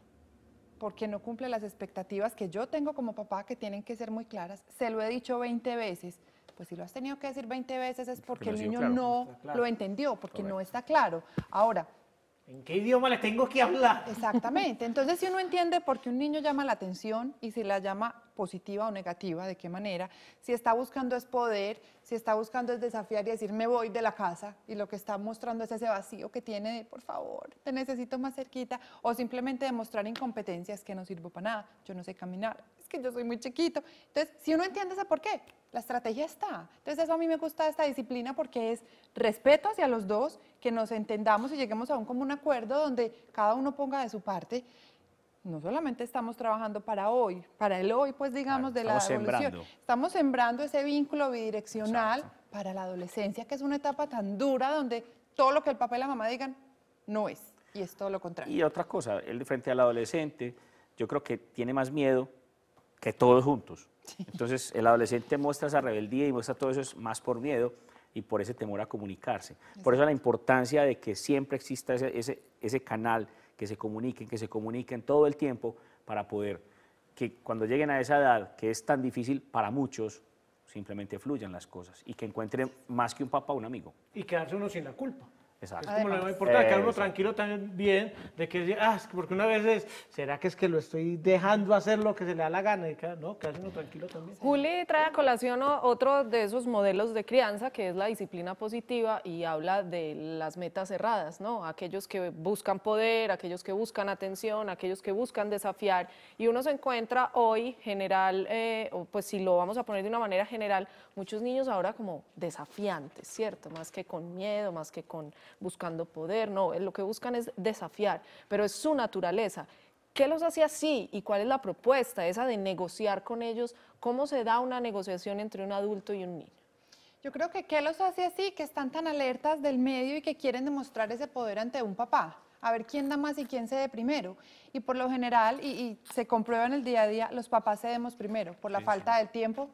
porque no cumple las expectativas que yo tengo como papá, que tienen que ser muy claras. Se lo he dicho 20 veces. Pues si lo has tenido que decir 20 veces es pues porque, el niño no lo entendió, porque no está claro. Ahora, ¿En qué idioma le tengo que hablar? Exactamente. Entonces, si uno entiende por qué un niño llama la atención y si la llama positiva o negativa, de qué manera, si está buscando es poder, si está buscando es desafiar y decir, me voy de la casa, y lo que está mostrando es ese vacío que tiene por favor, te necesito más cerquita, o simplemente demostrar incompetencias que no sirvo para nada, yo no sé caminar, es que yo soy muy chiquito. Entonces, si uno entiende ese por qué, la estrategia está. Entonces, eso a mí me gusta esta disciplina porque es respeto hacia los dos que nos entendamos y lleguemos a un común acuerdo donde cada uno ponga de su parte. No solamente estamos trabajando para hoy, para el hoy, pues digamos, de la adolescencia. Estamos sembrando ese vínculo bidireccional para la adolescencia, que es una etapa tan dura donde todo lo que el papá y la mamá digan no es, y es todo lo contrario. Y otra cosa, él frente al adolescente, yo creo que tiene más miedo que todos juntos. Entonces, el adolescente muestra esa rebeldía y muestra todo eso más por miedo y por ese temor a comunicarse. Por eso la importancia de que siempre exista ese, ese, ese, canal, que se comuniquen, que se comuniquen todo el tiempo para poder que cuando lleguen a esa edad, que es tan difícil para muchos, simplemente fluyan las cosas y que encuentren más que un papá, un amigo. Y quedarse uno sin la culpa. Exacto. Es como le lo importante, que uno tranquilo también de que, ah, porque una vez es, ¿será que es que lo estoy dejando hacer lo que se le da la gana? que, no, que uno tranquilo también. Juli trae a colación otro de esos modelos de crianza, que es la disciplina positiva, y habla de las metas cerradas, ¿no? Aquellos que buscan poder, aquellos que buscan atención, aquellos que buscan desafiar, y uno se encuentra hoy general, eh, pues si lo vamos a poner de una manera general, muchos niños ahora como desafiantes, ¿cierto? Más que con miedo, más que con buscando poder, no, lo que buscan es desafiar, pero es su naturaleza. ¿Qué los hace así y cuál es la propuesta esa de negociar con ellos? ¿Cómo se da una negociación entre un adulto y un niño? Yo creo que qué los hace así, que están tan alertas del medio y que quieren demostrar ese poder ante un papá, a ver quién da más y quién cede primero. Y por lo general, y, se comprueba en el día a día, los papás cedemos primero por la falta de tiempo,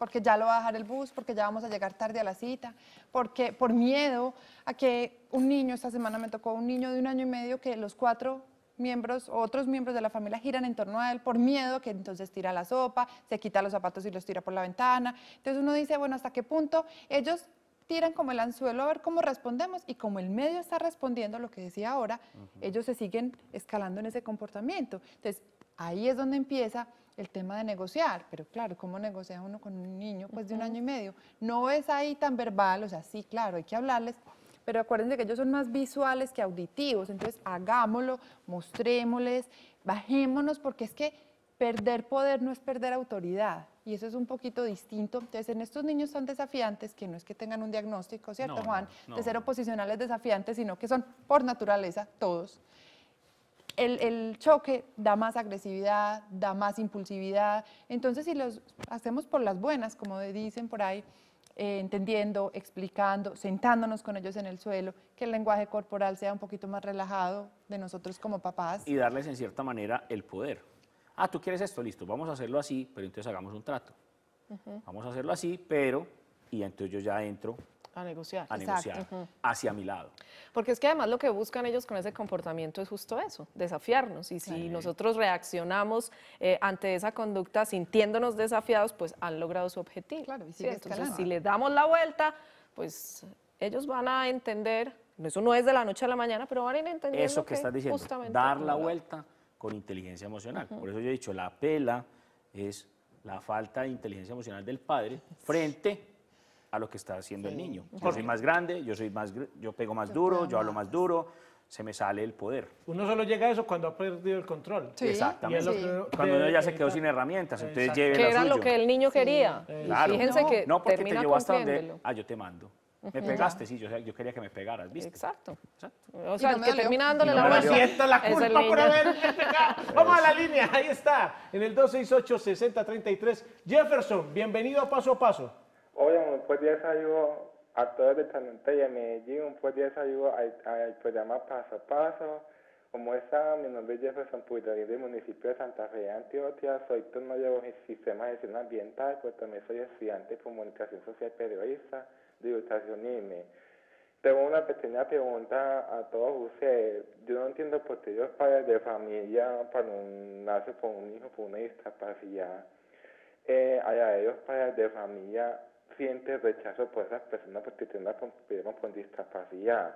porque ya lo va a dejar el bus, porque ya vamos a llegar tarde a la cita, porque por miedo a que un niño, esta semana me tocó un niño de un año y medio que los cuatro miembros o otros miembros de la familia giran en torno a él por miedo, que entonces tira la sopa, se quita los zapatos y los tira por la ventana. Entonces uno dice, bueno, ¿hasta qué punto ellos tiran como el anzuelo a ver cómo respondemos y como el medio está respondiendo lo que decía ahora, ellos se siguen escalando en ese comportamiento. Entonces, ahí es donde empieza el tema de negociar, pero claro, ¿cómo negocia uno con un niño pues, de un año y medio? No es ahí tan verbal, o sea, sí, claro, hay que hablarles, pero acuérdense que ellos son más visuales que auditivos, entonces hagámoslo, mostrémosles, bajémonos, porque es que perder poder no es perder autoridad, y eso es un poquito distinto. Entonces, en estos niños son desafiantes, que no es que tengan un diagnóstico, ¿cierto, Juan? De ser oposicionales desafiantes, sino que son por naturaleza todos el, choque da más agresividad, da más impulsividad. Entonces, si los hacemos por las buenas, como dicen por ahí, eh, entendiendo, explicando, sentándonos con ellos en el suelo, que el lenguaje corporal sea un poquito más relajado de nosotros como papás. Y darles en cierta manera el poder. Ah, tú quieres esto, listo, vamos a hacerlo así, pero entonces hagamos un trato. Vamos a hacerlo así, pero... Y entonces yo ya entro a negociar, hacia mi lado. Porque es que además lo que buscan ellos con ese comportamiento es justo eso, desafiarnos. Y si nosotros reaccionamos eh, ante esa conducta sintiéndonos desafiados, pues han logrado su objetivo. Claro, y entonces si les damos la vuelta, pues ellos van a entender, eso no es de la noche a la mañana, pero van a entender. Eso que, que estás diciendo, dar la vuelta con inteligencia emocional. Por eso yo he dicho, la pela es la falta de inteligencia emocional del padre frente a lo que está haciendo el niño. Yo soy más grande, yo, soy más, yo pego más duro, yo hablo más duro, se me sale el poder. Uno solo llega a eso cuando ha perdido el control. Sí. Exactamente. Cuando ya se quedó sin herramientas, entonces Que era lo que el niño quería. Claro. Fíjense que no porque termina te ah, yo te mando. Me pegaste, sí, yo, quería que me pegaras, ¿viste? Exacto. O sea, que termina no la vuelta. la culpa por pegado. Vamos a la línea, ahí está, en el 268-6033. Jefferson, bienvenido a Paso a Paso un un de ayudo a todos de a Medellín, un de ayudo al, programa Paso a Paso. Como está, mi nombre es Jefferson Puydarín del municipio de Santa Fe Antioquia, soy turno de Sistema de Gestión Ambiental, pues también soy estudiante de Comunicación Social Periodista de y IME. Tengo una pequeña pregunta a todos ustedes. Yo no entiendo por qué ellos, padres de familia para un nace con un hijo con una discapacidad, eh, a ellos padres de familia rechazo por esas personas porque tienen con discapacidad.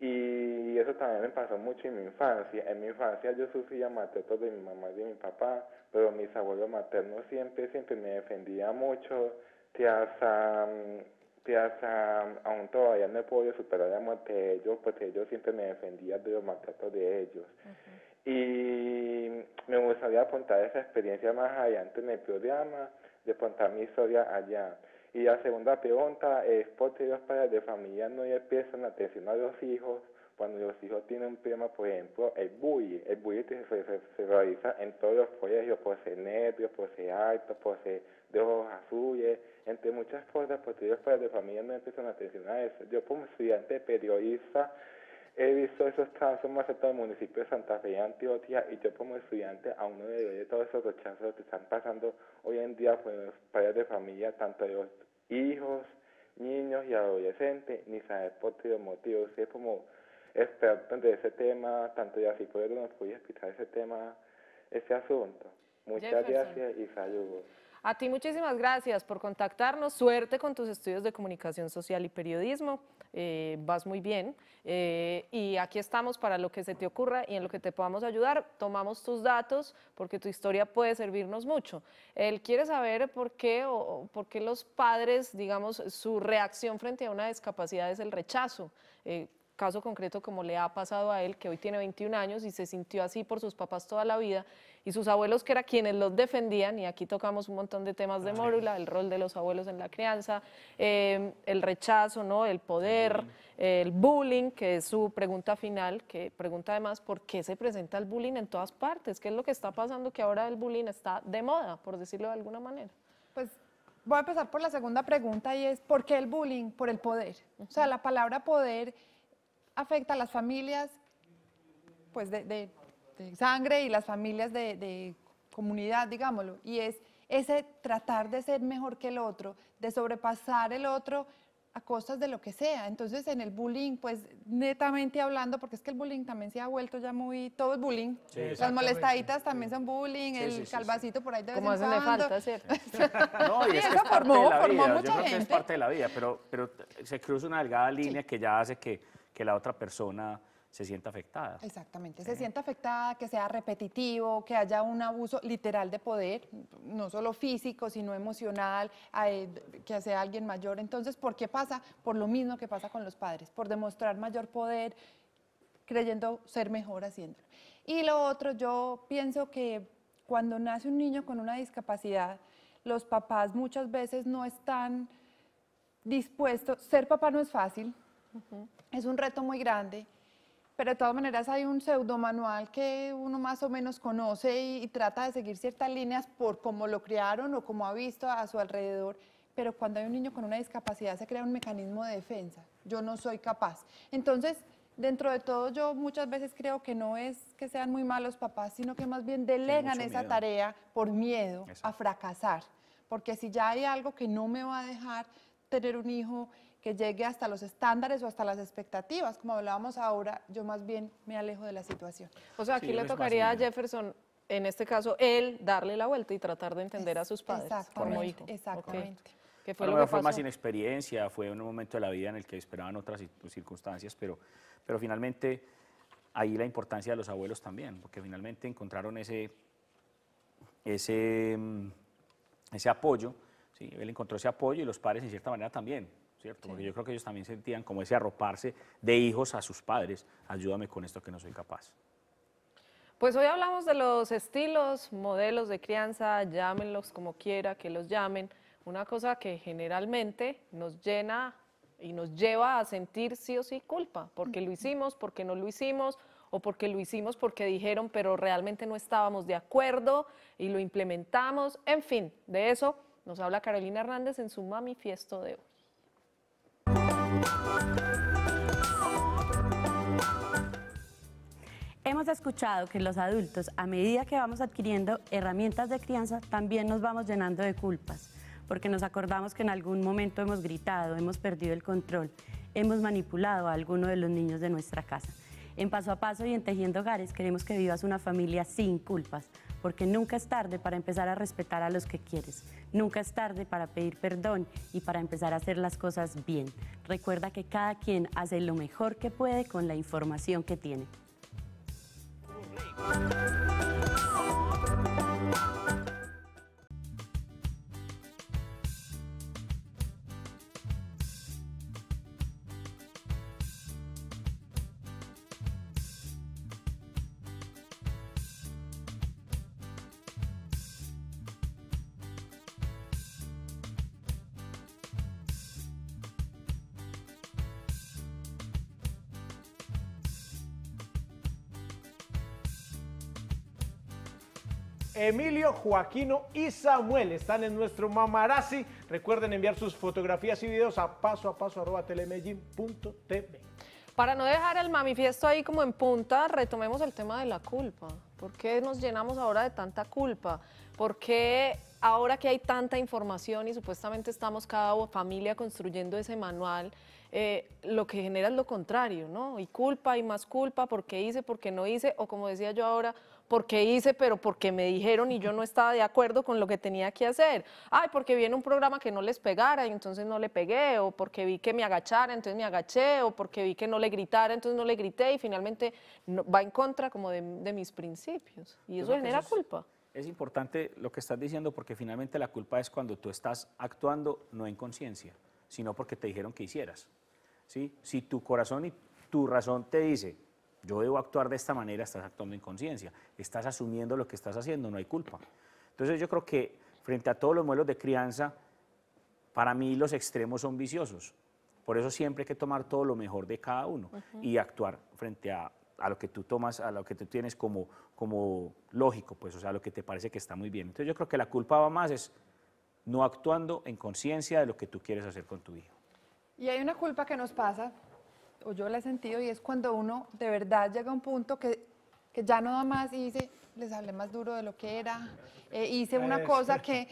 Y eso también me pasó mucho en mi infancia. En mi infancia yo sufría maltrato de mi mamá y de mi papá, pero mis abuelos maternos siempre, siempre me defendían mucho. Te hasta, aún todavía no he podido superar la muerte de ellos, porque ellos siempre me defendían de los maltratos de ellos. Y me gustaría apuntar esa experiencia más adelante en el programa, de contar mi historia allá. Y la segunda pregunta es, ¿por qué los padres de familia no empiezan a atención a los hijos cuando los hijos tienen un problema, por ejemplo, el bullying? El bullying se, realiza en todos los colegios, por ser negro, por ser alto, por ser de ojos azules, entre muchas cosas, porque los padres de familia no empiezan a atención a eso. Yo como estudiante periodista He visto esos más en todo el municipio de Santa Fe y Antioquia y yo como estudiante aún no de todos esos rechazos que están pasando hoy en día por los padres de familia, tanto de los hijos, niños y adolescentes, ni saber por qué motivos, y es como experto de ese tema, tanto de así poder nos explicar ese tema, ese asunto. Muchas gracias y saludos. A ti muchísimas gracias por contactarnos. Suerte con tus estudios de comunicación social y periodismo. Eh, vas muy bien eh, y aquí estamos para lo que se te ocurra y en lo que te podamos ayudar. Tomamos tus datos porque tu historia puede servirnos mucho. Él quiere saber por qué, por los padres, digamos, su reacción frente a una discapacidad es el rechazo. Eh, caso concreto como le ha pasado a él, que hoy tiene 21 años y se sintió así por sus papás toda la vida y sus abuelos que eran quienes los defendían, y aquí tocamos un montón de temas de Mórula, el rol de los abuelos en la crianza, em, el rechazo, ¿no? el poder, el bullying, que es su pregunta final, que pregunta además por qué se presenta el bullying en todas partes, qué es lo que está pasando que ahora el bullying está de moda, por decirlo de alguna manera. Pues voy a empezar por la segunda pregunta y es, ¿por qué el bullying? Por el poder. O sea, la palabra poder afecta a las familias pues de, de, este, sangre y las familias de, comunidad, digámoslo, y es ese tratar de ser mejor que el otro, de sobrepasar el otro a costas de lo que sea. Entonces, en el bullying, pues netamente hablando, porque es que el bullying también se ha vuelto ya muy, todo es bullying. Las molestaditas también son bullying, el calvacito por ahí de vez Como falta, y eso formó, es parte de la vida, pero, pero se cruza una delgada línea que ya hace que, que la otra persona se sienta afectada. Exactamente, se sienta afectada, que sea repetitivo, que haya un abuso literal de poder, no solo físico, sino emocional, eh, que sea alguien mayor. Entonces, ¿por qué pasa? Por lo mismo que pasa con los padres, por demostrar mayor poder, creyendo ser mejor haciéndolo. Y lo otro, yo pienso que cuando nace un niño con una discapacidad, los papás muchas veces no están dispuestos, ser papá no es fácil, es un reto muy grande pero de todas maneras hay un pseudo manual que uno más o menos conoce y, trata de seguir ciertas líneas por cómo lo crearon o cómo ha visto a, su alrededor pero cuando hay un niño con una discapacidad se crea un mecanismo de defensa. Yo no soy capaz. Entonces, dentro de todo, yo muchas veces creo que no es que sean muy malos papás, sino que más bien delegan esa tarea por miedo a fracasar. Porque si ya hay algo que no me va a dejar tener un hijo llegue hasta los estándares o hasta las expectativas. Como hablábamos ahora, yo más bien me alejo de la situación. O sea, aquí le tocaría a Jefferson, en este caso, él darle la vuelta y tratar de entender a sus padres exactamente, como Exactamente. fue, lo que fue más inexperiencia, fue un momento de la vida en el que esperaban otras circunstancias, pero, pero finalmente ahí la importancia de los abuelos también, porque finalmente encontraron ese, ese, mm, ese apoyo, ¿sí? él encontró ese apoyo y los padres en cierta manera también, porque yo creo que ellos también sentían como ese arroparse de hijos a sus padres, ayúdame con esto que no soy capaz. Pues hoy hablamos de los estilos, modelos de crianza, llámenlos como quiera, que los llamen. Una cosa que generalmente nos llena y nos lleva a sentir sí o sí culpa, porque lo hicimos, porque no lo hicimos, o porque lo hicimos porque dijeron, pero realmente no estábamos de acuerdo y lo implementamos. En fin, de eso nos habla Carolina Hernández en su manifiesto de hoy. Hemos escuchado que los adultos, a medida que vamos adquiriendo herramientas de crianza, también nos vamos llenando de culpas, porque nos acordamos que en algún momento hemos gritado, hemos perdido el control, hemos manipulado a alguno de los niños de nuestra casa. En Paso a Paso y en Tejiendo Hogares queremos que vivas una familia sin culpas, porque nunca es tarde para empezar a respetar a los que quieres, nunca es tarde para pedir perdón y para empezar a hacer las cosas bien. Recuerda que cada quien hace lo mejor que puede con la información que tiene. Emilio, Joaquino y Samuel están en nuestro Mamarazzi. Recuerden enviar sus fotografías y videos a paso a paso Para no dejar el manifiesto ahí como en punta, retomemos el tema de la culpa. ¿Por qué nos llenamos ahora de tanta culpa? ¿Por qué ahora que hay tanta información y supuestamente estamos cada familia construyendo ese manual, eh, lo que genera es lo contrario, ¿no? Y culpa y más culpa, ¿Por qué hice, ¿Por qué no hice, o como decía yo ahora, porque hice, pero porque me dijeron y yo no estaba de acuerdo con lo que tenía que hacer. Ay, porque vi en un programa que no les pegara y entonces no le pegué, o porque vi que me agachara, entonces me agaché, o porque vi que no le gritara, entonces no le grité y finalmente va en contra como de, mis principios. Y eso genera culpa. Es importante lo que estás diciendo porque finalmente la culpa es cuando tú estás actuando no en conciencia, sino porque te dijeron que hicieras. ¿sí? Si tu corazón y tu razón te dice, yo debo actuar de esta manera, estás actuando en conciencia, estás asumiendo lo que estás haciendo, no hay culpa. Entonces yo creo que frente a todos los modelos de crianza, para mí los extremos son viciosos. Por eso siempre hay que tomar todo lo mejor de cada uno y actuar frente a, a, lo que tú tomas, a lo que tú tienes como, como lógico, pues, o sea, lo que te parece que está muy bien. Entonces yo creo que la culpa va más es no actuando en conciencia de lo que tú quieres hacer con tu hijo. Y hay una culpa que nos pasa, o yo la he sentido, y es cuando uno de verdad llega a un punto que, ya no da más y dice, les hablé más duro de lo que era, eh, hice una cosa que,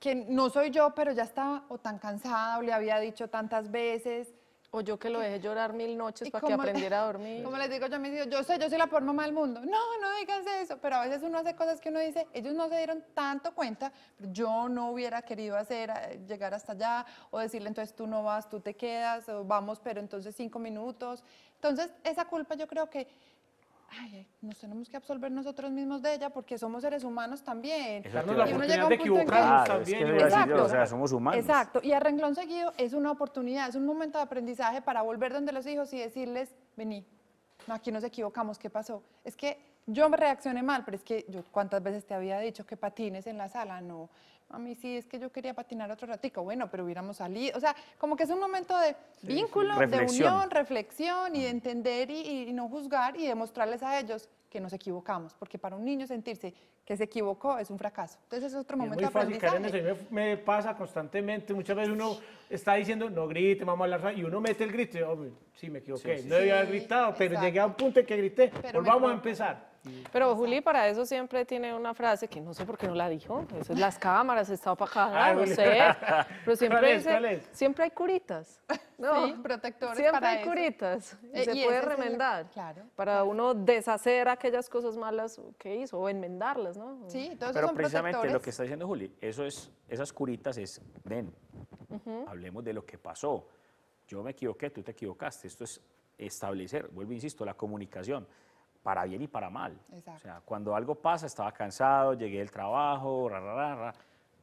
que no soy yo, pero ya estaba o tan cansada o le había dicho tantas veces. O yo que lo dejé llorar mil noches para que aprendiera a dormir. Como les digo yo me mis hijos, yo sé, yo soy la peor mamá del mundo. No, no digas eso. Pero a veces uno hace cosas que uno dice, ellos no se dieron tanto cuenta, pero yo no hubiera querido hacer, eh, llegar hasta allá, o decirle, entonces tú no vas, tú te quedas, o vamos, pero entonces cinco minutos. Entonces, esa culpa yo creo que ay, nos tenemos que absolver nosotros mismos de ella porque somos seres humanos también. exacto, o sea, somos humanos. Exacto, y a renglón seguido es una oportunidad, es un momento de aprendizaje para volver donde los hijos y decirles, vení, no, aquí nos equivocamos, ¿qué pasó? Es que yo me reaccioné mal, pero es que yo cuántas veces te había dicho que patines en la sala, no, a mí sí, es que yo quería patinar otro ratico, bueno, pero hubiéramos salido. O sea, como que es un momento de vínculo, de unión, reflexión y de entender y, no juzgar y demostrarles a ellos que nos equivocamos, porque para un niño sentirse que se equivocó es un fracaso. Entonces es otro momento de aprendizaje. Karen, me, me, pasa constantemente, muchas veces uno está diciendo, no grite, vamos a hablar, y uno mete el grito, oh, sí, me equivoqué, no debía haber gritado, pero llegué a un punto en que grité, pero volvamos pues a empezar. Pero Juli para eso siempre tiene una frase que no sé por qué no la dijo. Eso es las cámaras, está para ah, no sé. Pero siempre, dice, siempre hay curitas. No, protectores siempre hay curitas. Eh, y se puede remendar. Para uno deshacer aquellas cosas malas que hizo o enmendarlas, ¿no? Sí, todos Pero son precisamente lo que está diciendo Juli, eso es, esas curitas es, ven, hablemos de lo que pasó. Yo me equivoqué, tú te equivocaste. Esto es establecer, vuelvo insisto, la comunicación para bien y para mal. O sea, cuando algo pasa, estaba cansado, llegué del trabajo, ra, ra, ra,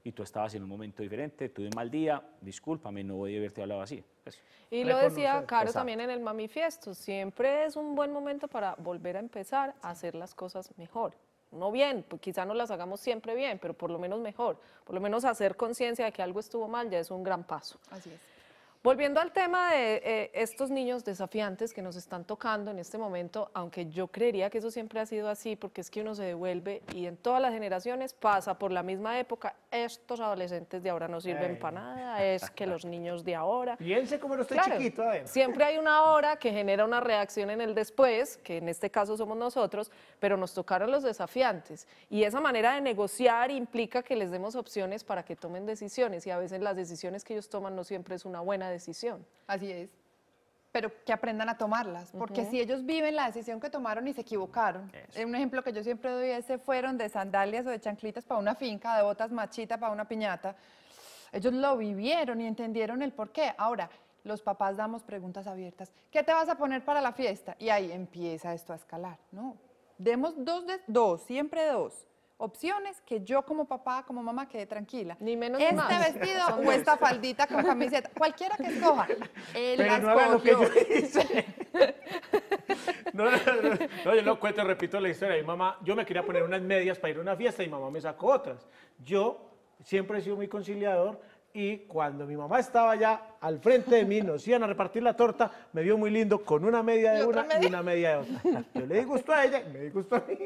y tú estabas en un momento diferente, tuve un mal día, discúlpame, no voy a haberte hablado así. Pues, y lo decía Caro también en el manifiesto siempre es un buen momento para volver a empezar a hacer las cosas mejor. No bien, pues quizá no las hagamos siempre bien, pero por lo menos mejor. Por lo menos hacer conciencia de que algo estuvo mal ya es un gran paso. Así es. Volviendo al tema de eh, estos niños desafiantes que nos están tocando en este momento, aunque yo creería que eso siempre ha sido así, porque es que uno se devuelve y en todas las generaciones pasa por la misma época, estos adolescentes de ahora no sirven para nada, es que los niños de ahora... Piense como no estoy chiquito, a Siempre hay una hora que genera una reacción en el después, que en este caso somos nosotros, pero nos tocaron los desafiantes. Y esa manera de negociar implica que les demos opciones para que tomen decisiones y a veces las decisiones que ellos toman no siempre es una buena decisión. Así es. Pero que aprendan a tomarlas, porque si ellos viven la decisión que tomaron y se equivocaron. Un ejemplo que yo siempre doy es se fueron de sandalias o de chanclitas para una finca, de botas machitas para una piñata. Ellos lo vivieron y entendieron el por qué, Ahora, los papás damos preguntas abiertas. ¿Qué te vas a poner para la fiesta? Y ahí empieza esto a escalar. No, demos dos, de, dos, siempre dos opciones que yo como papá, como mamá quedé tranquila. Ni menos este más. vestido o esta faldita con camiseta, cualquiera que escoja. Él Pero no que yo No, no, no, cuento, repito la historia. Mi mamá, yo me quería poner unas medias para ir a una fiesta y mamá me sacó otras. Yo siempre he sido muy conciliador y cuando mi mamá estaba ya al frente de mí, nos iban a repartir la torta, me vio muy lindo con una media de una y una media de otra. Yo le di gusto a ella y me di gusto a mí.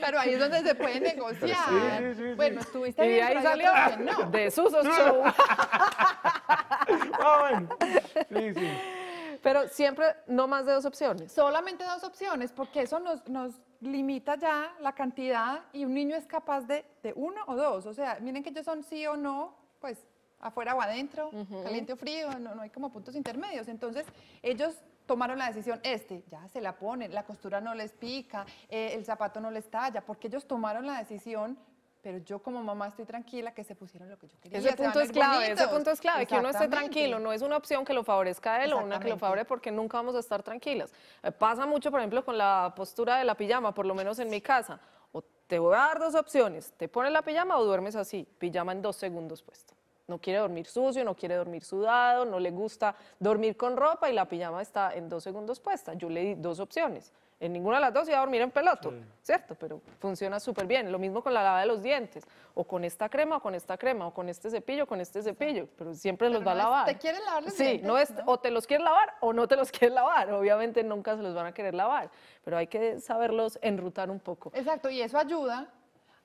Pero ahí es donde se puede negociar. Sí, sí, sí, bueno, estuviste y ahí salió no. de sus show. Ah, sí, sí. Pero siempre no más de dos opciones. Solamente dos opciones, porque eso nos, nos limita ya la cantidad y un niño es capaz de, de uno o dos. O sea, miren que ellos son sí o no, pues afuera o adentro, caliente o frío, no, no hay como puntos intermedios. Entonces, ellos tomaron la decisión, este, ya se la ponen, la costura no les pica, eh, el zapato no les talla, porque ellos tomaron la decisión pero yo como mamá estoy tranquila que se pusieron lo que yo quería. Ese punto es clave, ese punto es clave, que uno esté tranquilo, no es una opción que lo favorezca a él o una que lo favorezca porque nunca vamos a estar tranquilas. Eh, pasa mucho, por ejemplo, con la postura de la pijama, por lo menos en mi casa. O te voy a dar dos opciones, te pones la pijama o duermes así, pijama en dos segundos puesto no quiere dormir sucio, no quiere dormir sudado, no le gusta dormir con ropa y la pijama está en dos segundos puesta. Yo le di dos opciones. En ninguna de las dos iba a dormir en peloto, ¿cierto? Pero funciona súper bien. Lo mismo con la lava de los dientes. O con esta crema, o con esta crema, o con este cepillo, con este cepillo. Pero siempre los va a lavar. ¿Te quieren lavar los dientes? Sí, no es, o te los quieres lavar o no te los quieres lavar. Obviamente nunca se los van a querer lavar. Pero hay que saberlos enrutar un poco. Exacto, y eso ayuda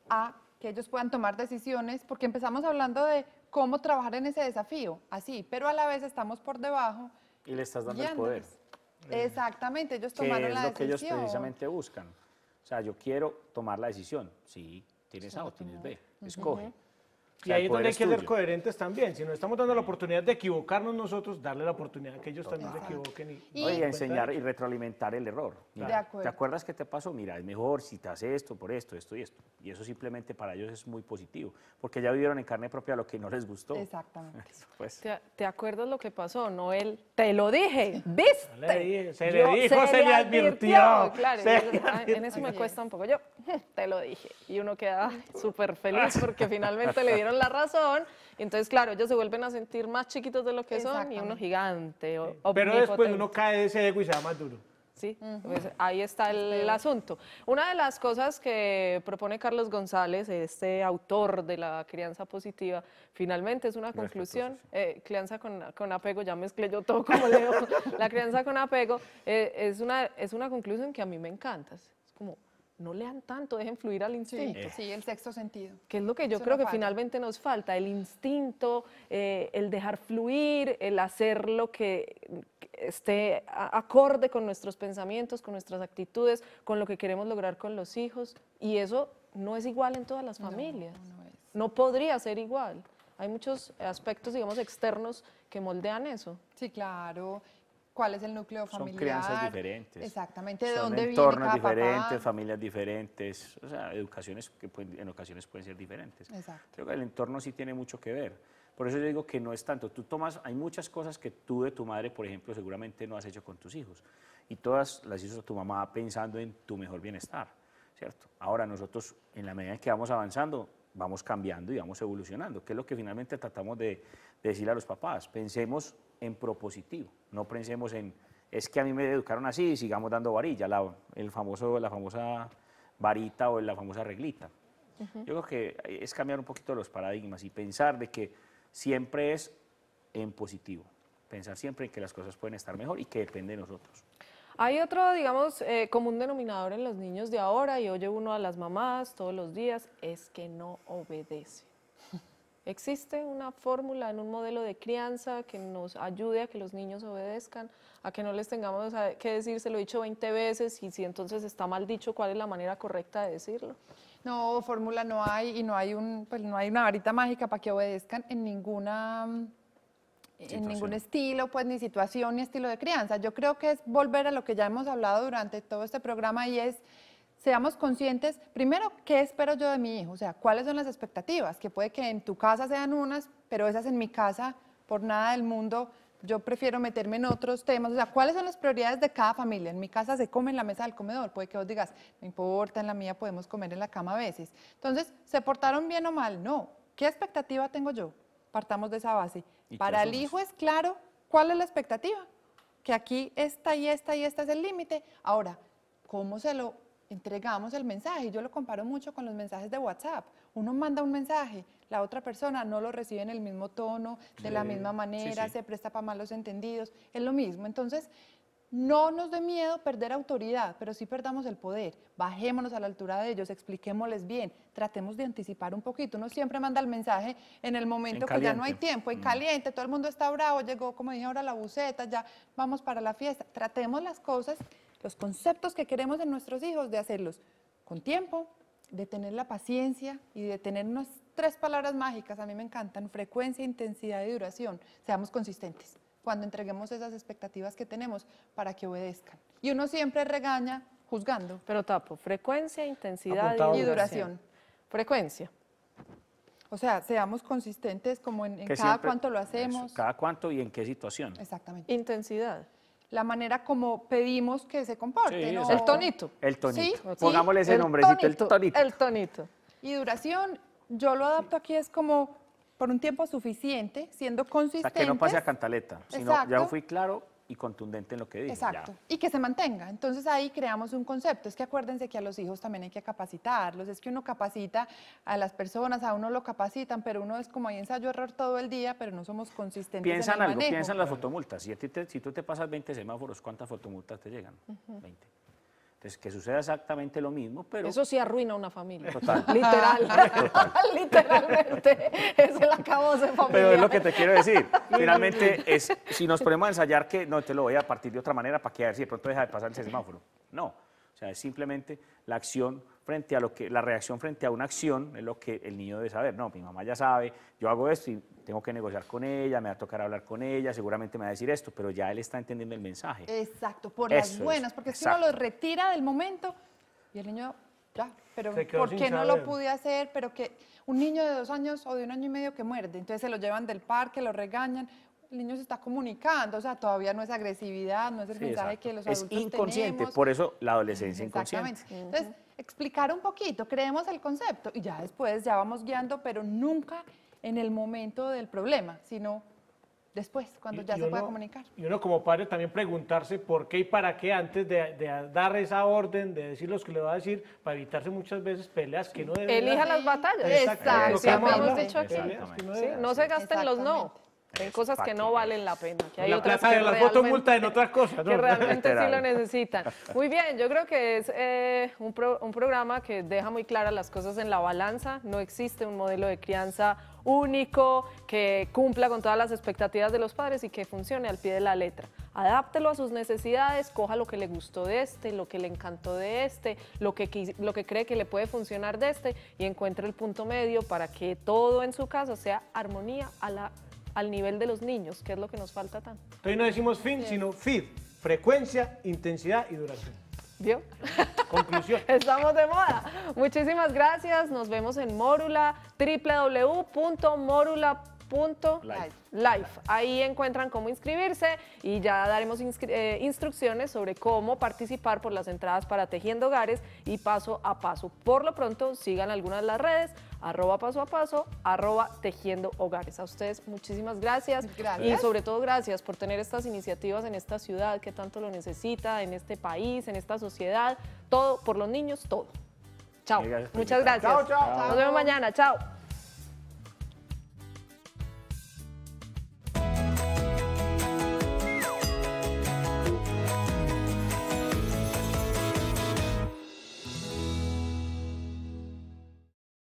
a que ellos puedan tomar decisiones, porque empezamos hablando de cómo trabajar en ese desafío, así, pero a la vez estamos por debajo. Y le estás dando el poder. Eh, Exactamente, ellos tomaron la decisión. es lo que ellos precisamente buscan. O sea, yo quiero tomar la decisión. Sí, tienes A o tienes B, escoge. Y ahí es donde hay que ser coherentes también. Si no estamos dando la oportunidad de equivocarnos nosotros, darle la oportunidad a que ellos también se equivoquen. Y, enseñar y retroalimentar el error. ¿Te acuerdas qué te pasó? Mira, es mejor si te haces esto, por esto, esto y esto. Y eso simplemente para ellos es muy positivo, porque ya vivieron en carne propia lo que no les gustó. Exactamente. ¿Te, acuerdas lo que pasó? Noel Te lo dije, ¿viste? se le dijo, se, le advirtió. Claro, ah, en eso me cuesta un poco. Yo, te lo dije. Y uno queda súper feliz porque finalmente le dieron la razón. entonces, claro, ellos se vuelven a sentir más chiquitos de lo que son y uno gigante. Pero después uno cae de ese ego y se va más duro. Sí, pues, ahí está el, asunto. Una de las cosas que propone Carlos González, este autor de la crianza positiva, finalmente es una conclusión, eh, crianza con, con, apego, ya mezclé yo todo como leo, la crianza con apego, eh, es, una, es una conclusión que a mí me encanta. Es como, no lean tanto, dejen fluir al instinto. Sí, el sexto sentido. Que es lo que yo creo que finalmente nos falta, el instinto, eh, el dejar fluir, el hacer lo que esté acorde con nuestros pensamientos, con nuestras actitudes, con lo que queremos lograr con los hijos. Y eso no es igual en todas las familias. No, no, es. no podría ser igual. Hay muchos aspectos, digamos, externos que moldean eso. Sí, claro cuál es el núcleo familiar. Son crianzas diferentes. Exactamente, de Son entornos diferentes, familias diferentes, o sea, educaciones que en ocasiones pueden ser diferentes. Exacto. Creo que el entorno sí tiene mucho que ver. Por eso yo digo que no es tanto. Tú tomas, hay muchas cosas que tú de tu madre, por ejemplo, seguramente no has hecho con tus hijos. Y todas las hizo tu mamá pensando en tu mejor bienestar, ¿cierto? Ahora nosotros, en la medida en que vamos avanzando, vamos cambiando y vamos evolucionando, que es lo que finalmente tratamos de, de a los papás. Pensemos en propositivo. No pensemos en, es que a mí me educaron así y sigamos dando varilla, la, el famoso, la famosa varita o la famosa reglita. Yo creo que es cambiar un poquito los paradigmas y pensar de que siempre es en positivo, pensar siempre en que las cosas pueden estar mejor y que depende de nosotros. Hay otro, digamos, eh, común denominador en los niños de ahora, y oye uno a las mamás todos los días, es que no obedecen. ¿Existe una fórmula en un modelo de crianza que nos ayude a que los niños obedezcan, a que no les tengamos que decir, se lo he dicho 20 veces y si entonces está mal dicho, cuál es la manera correcta de decirlo? No, fórmula no hay y no hay, un, pues, no hay una varita mágica para que obedezcan en ninguna mm, en ningún estilo, pues ni situación ni estilo de crianza. Yo creo que es volver a lo que ya hemos hablado durante todo este programa y es seamos conscientes, primero, ¿qué espero yo de mi hijo? O sea, ¿cuáles son las expectativas? Que puede que en tu casa sean unas, pero esas en mi casa, por nada del mundo, yo prefiero meterme en otros temas. O sea, ¿cuáles son las prioridades de cada familia? En mi casa se come en la mesa del comedor. Puede que vos digas, no importa, en la mía podemos comer en la cama a veces. Entonces, ¿se portaron bien o mal? No. ¿Qué expectativa tengo yo? Partamos de esa base. Para el hijo es claro cuál es la expectativa. Que aquí esta y esta y esta es el límite. Ahora, ¿cómo se lo entregamos el mensaje. Yo lo comparo mucho con los mensajes de WhatsApp. Uno manda un mensaje, la otra persona no lo recibe en el mismo tono, de la misma manera, se presta para malos entendidos, es lo mismo. Entonces, no nos dé miedo perder autoridad, pero sí perdamos el poder. Bajémonos a la altura de ellos, expliquémosles bien, tratemos de anticipar un poquito. Uno siempre manda el mensaje en el momento que ya no hay tiempo, en mm. caliente, todo el mundo está bravo, llegó, como dije ahora, la buceta, ya vamos para la fiesta. Tratemos las cosas los conceptos que queremos en nuestros hijos, de hacerlos con tiempo, de tener la paciencia y de tener unas tres palabras mágicas, a mí me encantan, frecuencia, intensidad y duración, seamos consistentes cuando entreguemos esas expectativas que tenemos para que obedezcan. Y uno siempre regaña juzgando. Pero tapo, frecuencia, intensidad y duración. Frecuencia. O sea, seamos consistentes como en, cada cuanto cuánto lo hacemos. cada cuánto y en qué situación. Exactamente. Intensidad la manera como pedimos que se comporte. El tonito. El tonito. Pongámosle ese nombrecito, el tonito. El tonito. Y duración, yo lo adapto aquí, es como por un tiempo suficiente, siendo consistente. sea, que no pase a cantaleta. Exacto. ya fui claro, y contundente en lo que dice. Exacto. Y que se mantenga. Entonces ahí creamos un concepto. Es que acuérdense que a los hijos también hay que capacitarlos. Es que uno capacita a las personas, a uno lo capacitan, pero uno es como hay ensayo error todo el día, pero no somos consistentes. Piensan algo, piensan las fotomultas. Si, si, tú te pasas 20 semáforos, ¿cuántas fotomultas te llegan? Veinte. 20. Entonces, que suceda exactamente lo mismo, pero... Eso sí arruina una familia. Total. Literal. Literalmente. Es el acabose familiar. Pero es lo que te quiero decir. Finalmente, es, si nos ponemos a ensayar que no te lo voy a partir de otra manera para que a ver si de pronto deja de pasar el semáforo. No. O sea, es simplemente la acción frente a lo que, la reacción frente a una acción es lo que el niño debe saber. No, mi mamá ya sabe, yo hago esto y tengo que negociar con ella, me va a tocar hablar con ella, seguramente me va a decir esto, pero ya él está entendiendo el mensaje. Exacto, por las buenas, porque si uno lo retira del momento y el niño ya, pero ¿por qué no lo pude hacer? Pero que un niño de dos años o de un año y medio que muerde, entonces se lo llevan del parque, lo regañan, el niño se está comunicando, o sea, todavía no es agresividad, no es el mensaje que los adultos Es inconsciente, por eso la adolescencia inconsciente. Entonces, explicar un poquito, creemos el concepto y ya después ya vamos guiando, pero nunca en el momento del problema, sino después, cuando ya se pueda comunicar. Y uno como padre también preguntarse por qué y para qué antes de, dar esa orden, de decir los que le va a decir, para evitarse muchas veces peleas que no deben... Elija las batallas. Exacto. Hemos dicho aquí. No se gasten los no en cosas que no valen la pena. Que hay la otras en otras cosas. Que realmente sí lo necesitan. Muy bien, yo creo que es eh, un, programa que deja muy claras las cosas en la balanza. No existe un modelo de crianza único, que cumpla con todas las expectativas de los padres y que funcione al pie de la letra. Adáptelo a sus necesidades, coja lo que le gustó de este, lo que le encantó de este, lo que, lo que cree que le puede funcionar de este y encuentre el punto medio para que todo en su casa sea armonía a la al nivel de los niños, que es lo que nos falta tanto. Entonces no decimos fin, sino feed, frecuencia, intensidad y duración. ¿Vio? Conclusión. Estamos de moda. Muchísimas gracias. Nos vemos en Mórula, www.morula.life. Ahí encuentran cómo inscribirse y ya daremos eh, instrucciones sobre cómo participar por las entradas para Tejiendo Hogares y paso a paso. Por lo pronto, sigan algunas de las redes arroba paso a paso, arroba tejiendo hogares. A ustedes muchísimas gracias. Y sobre todo gracias por tener estas iniciativas en esta ciudad que tanto lo necesita, en este país, en esta sociedad. Todo por los niños, todo. Chao. Muchas gracias. Chao, chao. Nos vemos mañana. Chao.